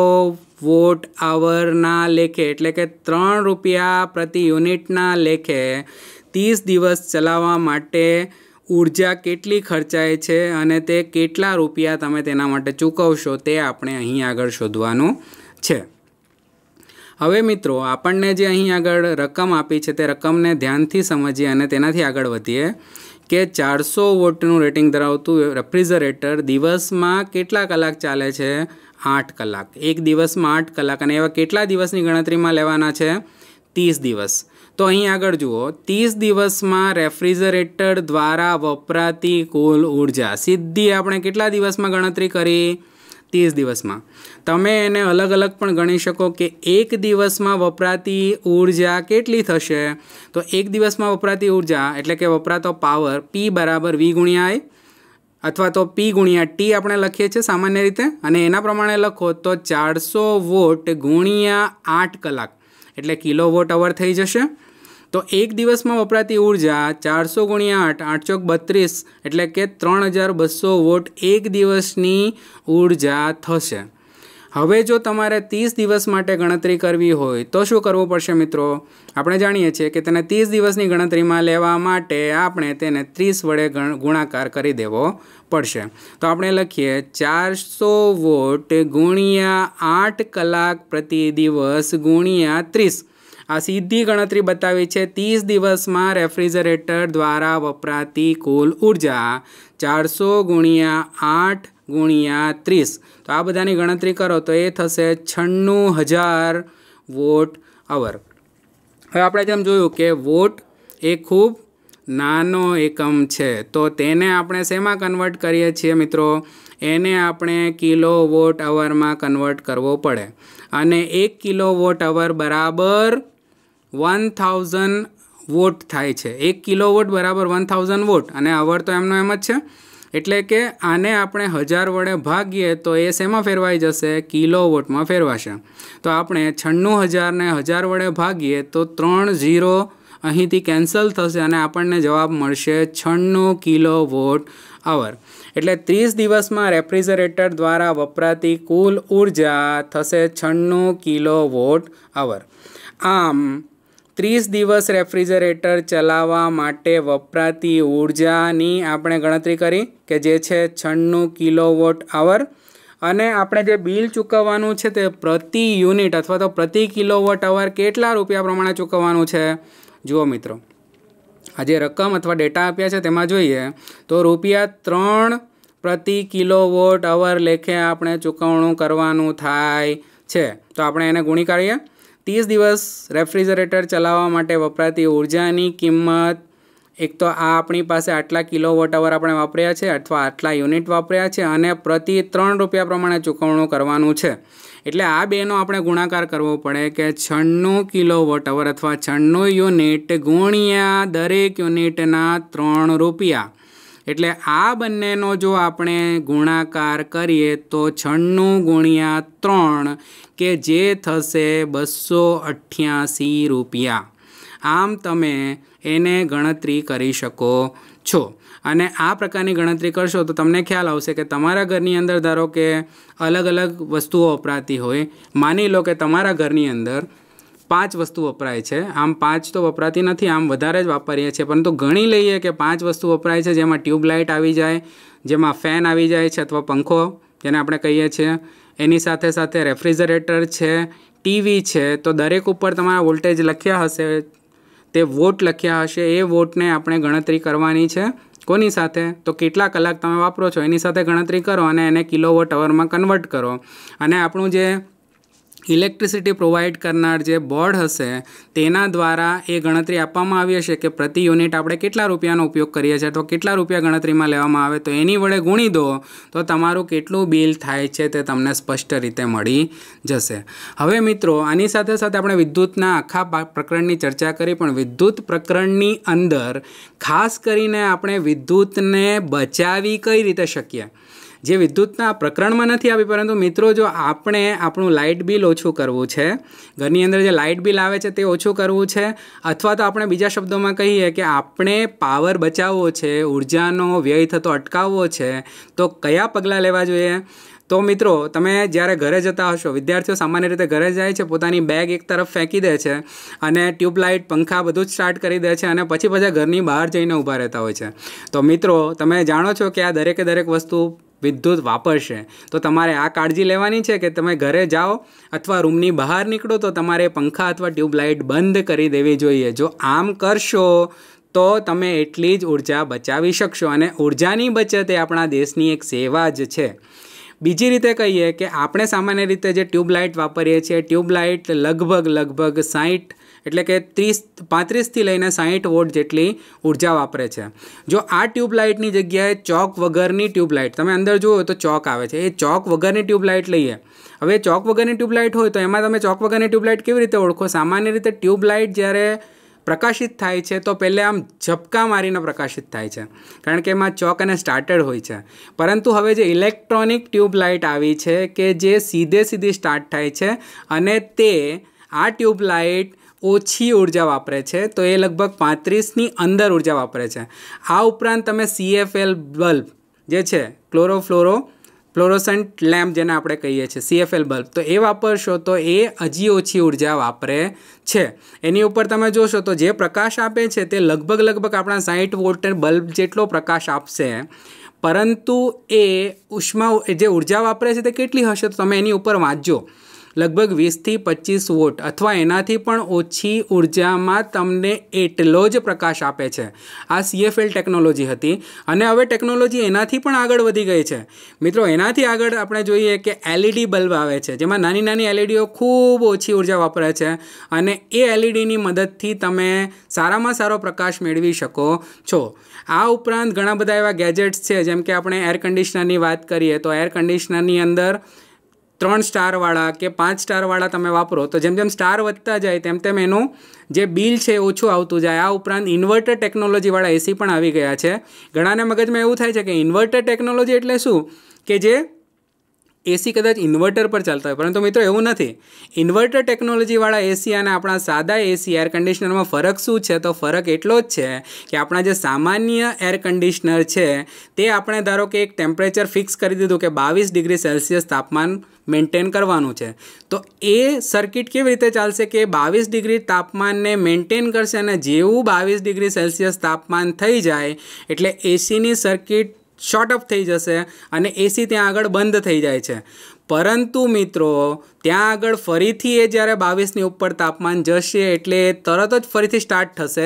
વોટ આવરના લેખે એટલે કે ત્રણ રૂપિયા પ્રતિ યુનિટના લેખે ત્રીસ દિવસ ચલાવવા માટે ઉર્જા કેટલી ખર્ચાય છે અને તે કેટલા રૂપિયા તમે તેના માટે ચૂકવશો તે આપણે અહીં આગળ શોધવાનું છે હવે મિત્રો આપણને જે અહીં આગળ રકમ આપી છે તે રકમને ધ્યાનથી સમજીએ અને તેનાથી આગળ વધીએ કે ચારસો વોટનું રેટિંગ ધરાવતું રેફ્રિજરેટર દિવસમાં કેટલા કલાક ચાલે છે આઠ કલાક એક દિવસમાં આઠ કલાક અને એવા કેટલા દિવસની ગણતરીમાં લેવાના છે ત્રીસ દિવસ તો અહીં આગળ જુઓ ત્રીસ દિવસમાં રેફ્રિજરેટર દ્વારા વપરાતી કુલ ઉર્જા સીધી આપણે કેટલા દિવસમાં ગણતરી કરી ત્રીસ દિવસમાં તમે એને અલગ અલગ પણ ગણી શકો કે એક દિવસમાં વપરાતી ઉર્જા કેટલી થશે તો એક દિવસમાં વપરાતી ઉર્જા એટલે કે વપરાતો પાવર પી બરાબર વી ગુણ્યા આઈ અથવા તો પી ગુણ્યા ટી આપણે લખીએ છીએ સામાન્ય રીતે અને એના પ્રમાણે લખો તો ચારસો વોટ ગુણ્યા આઠ કલાક એટલે કિલો વોટ અવર થઈ જશે તો એક દિવસમાં વપરાતી ઉર્જા ચારસો ગુણ્યા આઠ આઠ ચોક બત્રીસ એટલે કે ત્રણ હજાર બસો વોટ એક દિવસની ઉર્જા થશે હવે જો તમારે ત્રીસ દિવસ માટે ગણતરી કરવી હોય તો શું કરવું પડશે મિત્રો આપણે જાણીએ છીએ કે તેને ત્રીસ દિવસની ગણતરીમાં લેવા માટે આપણે તેને ત્રીસ વડે ગુણાકાર કરી દેવો પડશે તો આપણે લખીએ ચારસો વોટ ગુણ્યા આઠ કલાક પ્રતિ દિવસ ગુણ્યા ત્રીસ આ સીધી ગણતરી બતાવી છે ત્રીસ દિવસમાં રેફ્રિજરેટર દ્વારા વપરાતી કુલ ઉર્જા ચારસો ગુણ્યા આઠ ગુણ્યા ત્રીસ તો આ બધાની ગણતરી કરો તો એ થશે છન્નું હજાર વોટ અવર હવે આપણે જેમ જોયું કે વોટ એ ખૂબ નાનો એકમ છે તો તેને આપણે શેમાં કન્વર્ટ કરીએ છીએ મિત્રો એને આપણે કિલો વોટ અવરમાં કન્વર્ટ કરવો પડે અને એક કિલો વોટ અવર બરાબર વન થાઉઝન્ડ વોટ થાય છે એક કિલો વોટ બરાબર વન થાઉઝન્ડ વોટ અને અવર તો એમનો એમ જ છે એટલે કે આને આપણે હજાર વડે ભાગીએ તો એ શેમાં ફેરવાઈ જશે કિલો વોટમાં ફેરવાશે તો આપણે છન્નું હજારને હજાર વડે ભાગીએ તો ત્રણ ઝીરો અહીંથી કેન્સલ થશે અને આપણને જવાબ મળશે છન્નું કિલો વોટ આવર એટલે ત્રીસ દિવસમાં રેફ્રિજરેટર દ્વારા વપરાતી કુલ ઉર્જા થશે છન્નું કિલો વોટ આવર આમ ત્રીસ દિવસ રેફ્રિજરેટર ચલાવવા માટે વપરાતી ઉર્જાની આપણે ગણતરી કરી કે જે છે છન્નું વોટ આવર અને આપણે જે બિલ ચૂકવવાનું છે તે પ્રતિ યુનિટ અથવા તો પ્રતિ કિલો વોટ અવર કેટલા રૂપિયા પ્રમાણે ચૂકવવાનું છે જુઓ મિત્રો આ જે રકમ અથવા ડેટા આપ્યા છે તેમાં જોઈએ તો રૂપિયા ત્રણ પ્રતિ કિલો વોટ અવર લેખે આપણે ચૂકવણું કરવાનું થાય છે તો આપણે એને ગુણી કાઢીએ ત્રીસ દિવસ રેફ્રિજરેટર ચલાવવા માટે વપરાતી ઉર્જાની કિંમત એક તો આ આપણી પાસે આટલા કિલો વોટ અવર આપણે વાપર્યા છે અથવા આટલા યુનિટ વાપર્યા છે અને પ્રતિ ત્રણ રૂપિયા પ્રમાણે ચૂકવણું કરવાનું છે એટલે આ બેનો આપણે ગુણાકાર કરવો પડે કે છન્નું કિલો વોટ અવર અથવા છન્નું યુનિટ ગુણ્યા દરેક યુનિટના ત્રણ રૂપિયા એટલે આ બંનેનો જો આપણે ગુણાકાર કરીએ તો છન્નું ગુણ્યા ત્રણ કે જે થશે બસો અઠ્યાસી રૂપિયા આમ તમે એને ગણતરી કરી શકો છો અને આ પ્રકારની ગણતરી કરશો તો તમને ખ્યાલ આવશે કે તમારા ઘરની અંદર ધારો કે અલગ અલગ વસ્તુઓ વપરાતી હોય માની લો કે તમારા ઘરની અંદર પાંચ વસ્તુ વપરાય છે આમ પાંચ તો વપરાતી નથી આમ વધારે જ વાપરીએ છીએ પરંતુ ગણી લઈએ કે પાંચ વસ્તુ વપરાય છે જેમાં ટ્યુબલાઇટ આવી જાય જેમાં ફેન આવી જાય છે અથવા પંખો જેને આપણે કહીએ છીએ એની સાથે સાથે રેફ્રિજરેટર છે ટીવી છે તો દરેક ઉપર તમારા વોલ્ટેજ લખ્યા હશે તે વોટ લખ્યા હશે એ વોટને આપણે ગણતરી કરવાની છે કોની સાથે તો કેટલા કલાક તમે વાપરો છો એની સાથે ગણતરી કરો અને એને કિલો વોટ અવરમાં કન્વર્ટ કરો અને આપણું જે ઇલેક્ટ્રિસિટી પ્રોવાઈડ કરનાર જે બોર્ડ હશે તેના દ્વારા એ ગણતરી આપવામાં આવી હશે કે પ્રતિ યુનિટ આપણે કેટલા રૂપિયાનો ઉપયોગ કરીએ છીએ અથવા કેટલા રૂપિયા ગણતરીમાં લેવામાં આવે તો એની વડે ગુણી દો તો તમારું કેટલું બિલ થાય છે તે તમને સ્પષ્ટ રીતે મળી જશે હવે મિત્રો આની સાથે સાથે આપણે વિદ્યુતના આખા પ્રકરણની ચર્ચા કરી પણ વિદ્યુત પ્રકરણની અંદર ખાસ કરીને આપણે વિદ્યુતને બચાવી કઈ રીતે શકીએ જે વિદ્યુતના પ્રકરણમાં નથી આવી પરંતુ મિત્રો જો આપણે આપણું લાઇટ બિલ ઓછું કરવું છે ઘરની અંદર જે લાઇટ બિલ આવે છે તે ઓછું કરવું છે અથવા તો આપણે બીજા શબ્દોમાં કહીએ કે આપણે પાવર બચાવવો છે ઉર્જાનો વ્યય થતો અટકાવવો છે તો કયા પગલાં લેવા જોઈએ તો મિત્રો તમે જ્યારે ઘરે જતા હશો વિદ્યાર્થીઓ સામાન્ય રીતે ઘરે જાય છે પોતાની બેગ એક તરફ ફેંકી દે છે અને ટ્યુબલાઇટ પંખા બધું જ સ્ટાર્ટ કરી દે છે અને પછી પછી ઘરની બહાર જઈને ઊભા રહેતા હોય છે તો મિત્રો તમે જાણો છો કે આ દરેકે દરેક વસ્તુ વિદ્યુત વાપરશે તો તમારે આ કાળજી લેવાની છે કે તમે ઘરે જાઓ અથવા રૂમની બહાર નીકળો તો તમારે પંખા અથવા ટ્યુબલાઇટ બંધ કરી દેવી જોઈએ જો આમ કરશો તો તમે એટલી જ ઉર્જા બચાવી શકશો અને ઉર્જાની બચત એ આપણા દેશની એક સેવા જ છે બીજી રીતે કહીએ કે આપણે સામાન્ય રીતે જે ટ્યુબલાઇટ વાપરીએ છીએ ટ્યુબલાઇટ લગભગ લગભગ સાઠ એટલે કે ત્રીસ પાંત્રીસથી લઈને સાહીઠ વોટ જેટલી ઊર્જા વાપરે છે જો આ ટ્યુબલાઇટની જગ્યાએ ચોક વગરની ટ્યુબલાઇટ તમે અંદર જુઓ તો ચોક આવે છે એ ચોક વગરની ટ્યુબલાઇટ લઈએ હવે ચોક વગરની ટ્યુબલાઇટ હોય તો એમાં તમે ચોક વગરની ટ્યુબલાઇટ કેવી રીતે ઓળખો સામાન્ય રીતે ટ્યુબલાઇટ જ્યારે પ્રકાશિત થાય છે તો પહેલે આમ ઝપકા મારીને પ્રકાશિત થાય છે કારણ કે એમાં ચોક અને સ્ટાર્ટેડ હોય છે પરંતુ હવે જે ઇલેક્ટ્રોનિક ટ્યુબલાઇટ આવી છે કે જે સીધે સીધી સ્ટાર્ટ થાય છે અને તે આ ટ્યુબલાઇટ ઓછી ઉર્જા વાપરે છે તો એ લગભગ પાંત્રીસની અંદર ઉર્જા વાપરે છે આ ઉપરાંત તમે સીએફએલ બલ્બ જે છે ક્લોરોફ્લોરો ફ્લોરોસન્ટ લેમ્પ જેને આપણે કહીએ છીએ સીએફએલ બલ્બ તો એ વાપરશો તો એ હજી ઓછી ઉર્જા વાપરે છે એની ઉપર તમે જોશો તો જે પ્રકાશ આપે છે તે લગભગ લગભગ આપણા સાહીઠ વોલ્ટ બલ્બ જેટલો પ્રકાશ આપશે પરંતુ એ ઉષ્મા જે ઉર્જા વાપરે છે તે કેટલી હશે તો તમે એની ઉપર વાંચજો લગભગ વીસથી પચીસ વોટ અથવા એનાથી પણ ઓછી ઊર્જામાં તમને એટલો જ પ્રકાશ આપે છે આ સીએફએલ ટેકનોલોજી હતી અને હવે ટેકનોલોજી એનાથી પણ આગળ વધી ગઈ છે મિત્રો એનાથી આગળ આપણે જોઈએ કે એલઈડી e બલ્બ આવે છે જેમાં નાની નાની એલઈડીઓ e ખૂબ ઓછી ઊર્જા વાપરે છે અને એ એલઈડીની e મદદથી તમે સારામાં સારો પ્રકાશ મેળવી શકો છો આ ઉપરાંત ઘણા બધા એવા ગેજેટ્સ છે જેમ કે આપણે એર કન્ડિશનરની વાત કરીએ તો એર કન્ડિશનરની અંદર ત્રણ સ્ટારવાળા કે પાંચ સ્ટારવાળા તમે વાપરો તો જેમ જેમ સ્ટાર વધતા જાય તેમ તેમ એનું જે બિલ છે ઓછું આવતું જાય આ ઉપરાંત ઇન્વર્ટર ટેકનોલોજીવાળા એસી પણ આવી ગયા છે ઘણાને મગજમાં એવું થાય છે કે ઇન્વર્ટર ટેકનોલોજી એટલે શું કે જે એસી કદાચ ઇન્વર્ટર પર ચાલતા હોય પરંતુ મિત્રો એવું નથી ઇન્વર્ટર ટેકનોલોજીવાળા એસી અને આપણા સાદા એસી એર કન્ડિશનરમાં ફરક શું છે તો ફરક એટલો જ છે કે આપણા જે સામાન્ય એર કન્ડિશનર છે તે આપણે ધારો કે એક ટેમ્પરેચર ફિક્સ કરી દીધું કે બાવીસ ડિગ્રી સેલ્સિયસ તાપમાન મેન્ટેન કરવાનું છે તો એ સર્કિટ કેવી રીતે ચાલશે કે બાવીસ ડિગ્રી તાપમાનને મેન્ટેન કરશે અને જેવું બાવીસ ડિગ્રી સેલ્સિયસ તાપમાન થઈ જાય એટલે એસીની સર્કિટ શોર્ટ અપ થઈ જશે અને એસી ત્યાં આગળ બંધ થઈ જાય છે પરંતુ મિત્રો ત્યાં આગળ ફરીથી એ જ્યારે બાવીસની ઉપર તાપમાન જશે એટલે તરત જ ફરીથી સ્ટાર્ટ થશે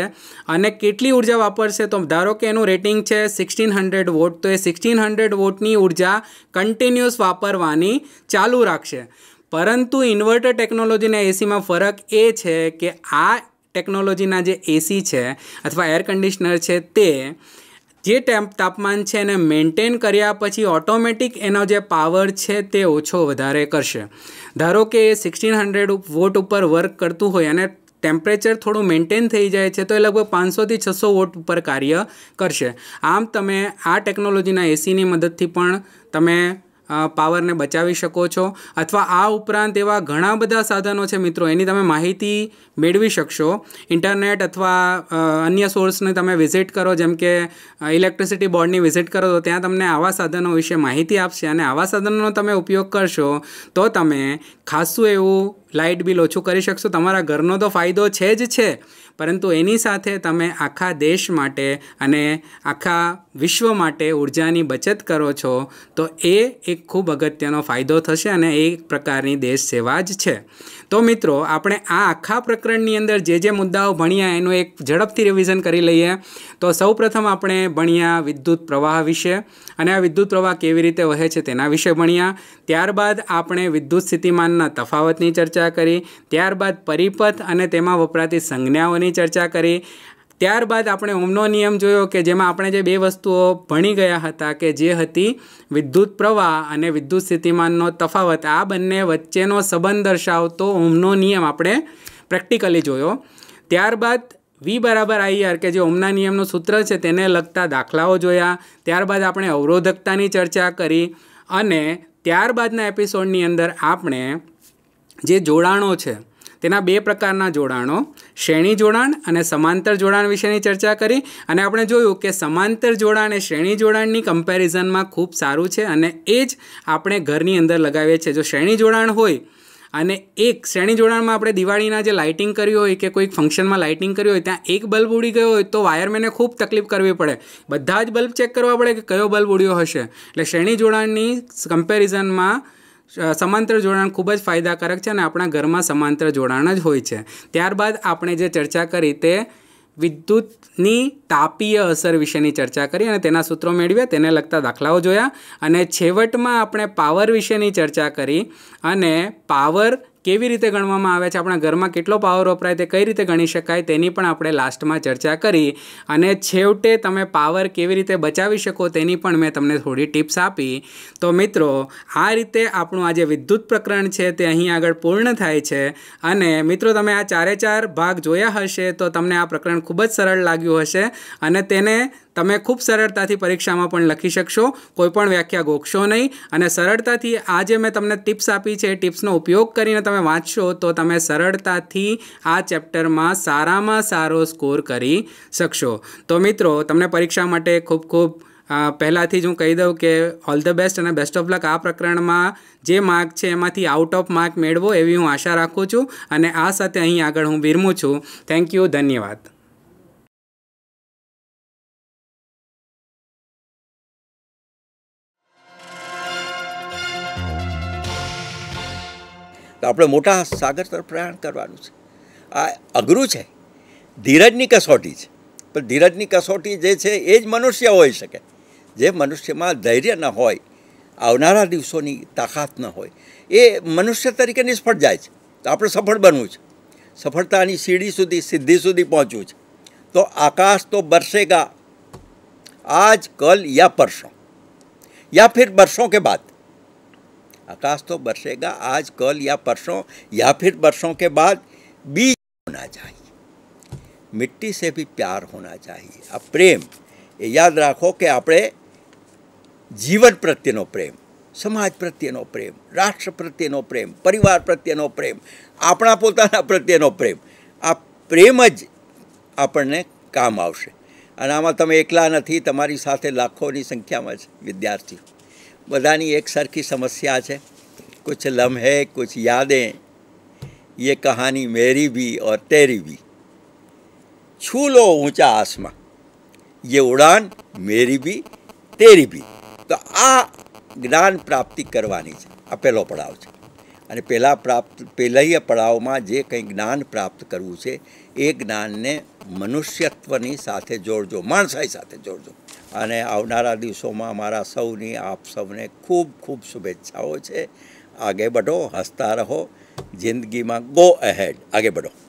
અને કેટલી ઉર્જા વાપરશે તો ધારો કે એનું રેટિંગ છે સિક્સટીન હંડ્રેડ વોટ તો એ સિક્સટીન હંડ્રેડ વોટની ઉર્જા કન્ટિન્યુઅસ વાપરવાની ચાલુ રાખશે પરંતુ ઇન્વર્ટર ટેકનોલોજીના એસીમાં ફરક એ છે કે આ ટેકનોલોજીના જે એસી છે અથવા એર કન્ડિશનર છે તે જે ટેમ્પ તાપમાન છે એને મેન્ટેન કર્યા પછી ઓટોમેટિક એનો જે પાવર છે તે ઓછો વધારે કરશે ધારો કે એ સિક્સટીન હંડ્રેડ વોટ ઉપર વર્ક કરતું હોય અને ટેમ્પરેચર થોડું મેન્ટેન થઈ જાય છે તો એ લગભગ પાંચસોથી છસો વોટ ઉપર કાર્ય કરશે આમ તમે આ ટેકનોલોજીના એસીની મદદથી પણ તમે પાવરને બચાવી શકો છો અથવા આ ઉપરાંત એવા ઘણા બધા સાધનો છે મિત્રો એની તમે માહિતી મેળવી શકશો ઇન્ટરનેટ અથવા અન્ય સોર્સને તમે વિઝિટ કરો જેમ કે ઇલેક્ટ્રિસિટી બોર્ડની વિઝિટ કરો તો ત્યાં તમને આવા સાધનો વિશે માહિતી આપશે અને આવા સાધનોનો તમે ઉપયોગ કરશો તો તમે ખાસું એવું લાઇટ બિલ ઓછું કરી શકશો તમારા ઘરનો તો ફાયદો છે જ છે પરંતુ એની સાથે તમે આખા દેશ માટે અને આખા વિશ્વ માટે ઉર્જાની બચત કરો છો તો એ એક ખૂબ અગત્યનો ફાયદો થશે અને એ એક પ્રકારની દેશ સેવા જ છે તો મિત્રો આપણે આ આખા પ્રકરણની અંદર જે જે મુદ્દાઓ ભણ્યા એનું એક ઝડપથી રિવિઝન કરી લઈએ તો સૌપ્રથમ આપણે ભણ્યા વિદ્યુત પ્રવાહ વિશે અને આ વિદ્યુત પ્રવાહ કેવી રીતે વહે છે તેના વિશે ભણ્યા ત્યારબાદ આપણે વિદ્યુત સ્થિતિમાનના તફાવતની ચર્ચા કરી ત્યારબાદ પરિપથ અને તેમાં વપરાતી સંજ્ઞાઓની ચર્ચા કરી ત્યારબાદ આપણે ઓમનો નિયમ જોયો કે જેમાં આપણે જે બે વસ્તુઓ ભણી ગયા હતા કે જે હતી વિદ્યુત પ્રવાહ અને વિદ્યુત સ્થિતિમાનનો તફાવત આ બંને વચ્ચેનો સંબંધ દર્શાવતો ઓમનો નિયમ આપણે પ્રેક્ટિકલી જોયો ત્યારબાદ વી બરાબર આઈઆર કે જે ઓમના નિયમનું સૂત્ર છે તેને લગતા દાખલાઓ જોયા ત્યારબાદ આપણે અવરોધકતાની ચર્ચા કરી અને ત્યારબાદના એપિસોડની અંદર આપણે જે જોડાણો છે તેના બે પ્રકારના જોડાણો શ્રેણી જોડાણ અને સમાંતર જોડાણ વિશેની ચર્ચા કરી અને આપણે જોયું કે સમાંતર જોડાણ એ શ્રેણી જોડાણની કમ્પેરિઝનમાં ખૂબ સારું છે અને એ જ આપણે ઘરની અંદર લગાવીએ છીએ જો શ્રેણી જોડાણ હોય અને એક શ્રેણી જોડાણમાં આપણે દિવાળીના જે લાઇટિંગ કર્યું હોય કે કોઈક ફંક્શનમાં લાઇટિંગ કર્યું હોય ત્યાં એક બલ્બ ઉડી ગયો હોય તો વાયરમેને ખૂબ તકલીફ કરવી પડે બધા જ બલ્બ ચેક કરવા પડે કે કયો બલ્બ ઉડ્યો હશે એટલે શ્રેણી જોડાણની કમ્પેરિઝનમાં સમાંતર જોડાણ ખૂબ જ ફાયદાકારક છે અને આપણા ઘરમાં સમાંતર જોડાણ જ હોય છે ત્યારબાદ આપણે જે ચર્ચા કરી તે વિદ્યુતની તાપીય અસર વિશેની ચર્ચા કરી અને તેના સૂત્રો મેળવ્યા તેને લગતા દાખલાઓ જોયા અને છેવટમાં આપણે પાવર વિશેની ચર્ચા કરી અને પાવર કેવી રીતે ગણવામાં આવે છે આપણા ઘરમાં કેટલો પાવર વપરાય તે કઈ રીતે ગણી શકાય તેની પણ આપણે લાસ્ટમાં ચર્ચા કરી અને છેવટે તમે પાવર કેવી રીતે બચાવી શકો તેની પણ મેં તમને થોડી ટિપ્સ આપી તો મિત્રો આ રીતે આપણું આ જે વિદ્યુત પ્રકરણ છે તે અહીં આગળ પૂર્ણ થાય છે અને મિત્રો તમે આ ચારે ચાર ભાગ જોયા હશે તો તમને આ પ્રકરણ ખૂબ જ સરળ લાગ્યું હશે અને તેને તમે ખૂબ સરળતાથી પરીક્ષામાં પણ લખી શકશો કોઈપણ વ્યાખ્યા ગોખશો નહીં અને સરળતાથી આ જે મેં તમને ટિપ્સ આપી છે એ ટિપ્સનો ઉપયોગ કરીને તમે વાંચશો તો તમે સરળતાથી આ ચેપ્ટરમાં સારામાં સારો સ્કોર કરી શકશો તો મિત્રો તમને પરીક્ષા માટે ખૂબ ખૂબ પહેલાંથી જ હું કહી દઉં કે ઓલ ધ બેસ્ટ અને બેસ્ટ ઓફ લક આ પ્રકરણમાં જે માર્ક છે એમાંથી આઉટ ઓફ માર્ક મેળવો એવી હું આશા રાખું છું અને આ સાથે અહીં આગળ હું વિરમું છું થેન્ક યુ ધન્યવાદ તો આપણે મોટા સાગર તરફ પ્રયાણ કરવાનું છે આ અઘરું છે ધીરજની કસોટી છે પણ ધીરજની કસોટી જે છે એ જ મનુષ્ય હોઈ શકે જે મનુષ્યમાં ધૈર્ય ન હોય આવનારા દિવસોની તાકાત ન હોય એ મનુષ્ય તરીકે નિષ્ફળ જાય છે તો આપણે સફળ બનવું છે સફળતાની સીડી સુધી સિદ્ધિ સુધી પહોંચવું છે તો આકાશ તો બરસેગા આજ કલ યા પરસો યા ફિર બરસો કે બાદ કાસ્ટો વર્ષેગા આજ કલ يا પરસો يا ફિર વર્ષો કે બાદ બી હોના જોઈએ મિટી સે ભી પ્યાર હોના જોઈએ આ પ્રેમ એ યાદ રાખો કે આપણે જીવત પ્રત્યે નો પ્રેમ સમાજ પ્રત્યે નો પ્રેમ રાષ્ટ્ર પ્રત્યે નો પ્રેમ પરિવાર પ્રત્યે નો પ્રેમ આપણા પોતાના પ્રત્યે નો પ્રેમ આ પ્રેમ જ આપણને કામ આવશે અને આમાં તમે એકલા નથી તમારી સાથે લાખોની સંખ્યામાં છે વિદ્યાર્થી બધાની એક સરખી સમસ્યા છે કુછ લમ્હે કુછ યાદે ये કહાની મેરી भी ઓર તેરી भी छू लो ઊંચા આસમાં ये ઉડાન મેરી બી તેરી બી તો આ જ્ઞાન પ્રાપ્તિ કરવાની છે આ પહેલો પડાવ છે અને પહેલાં પ્રાપ્ત પહેલા પડાવમાં જે કંઈ જ્ઞાન પ્રાપ્ત કરવું છે એ જ્ઞાનને મનુષ્યત્વની સાથે જોડજો માણસાઈ સાથે જોડજો અને આવનારા દિવસોમાં મારા સૌની આપ સૌને ખૂબ ખૂબ શુભેચ્છાઓ છે આગળ બઢો હસતા રહો જિંદગીમાં ગો અહેડ આગે બઢો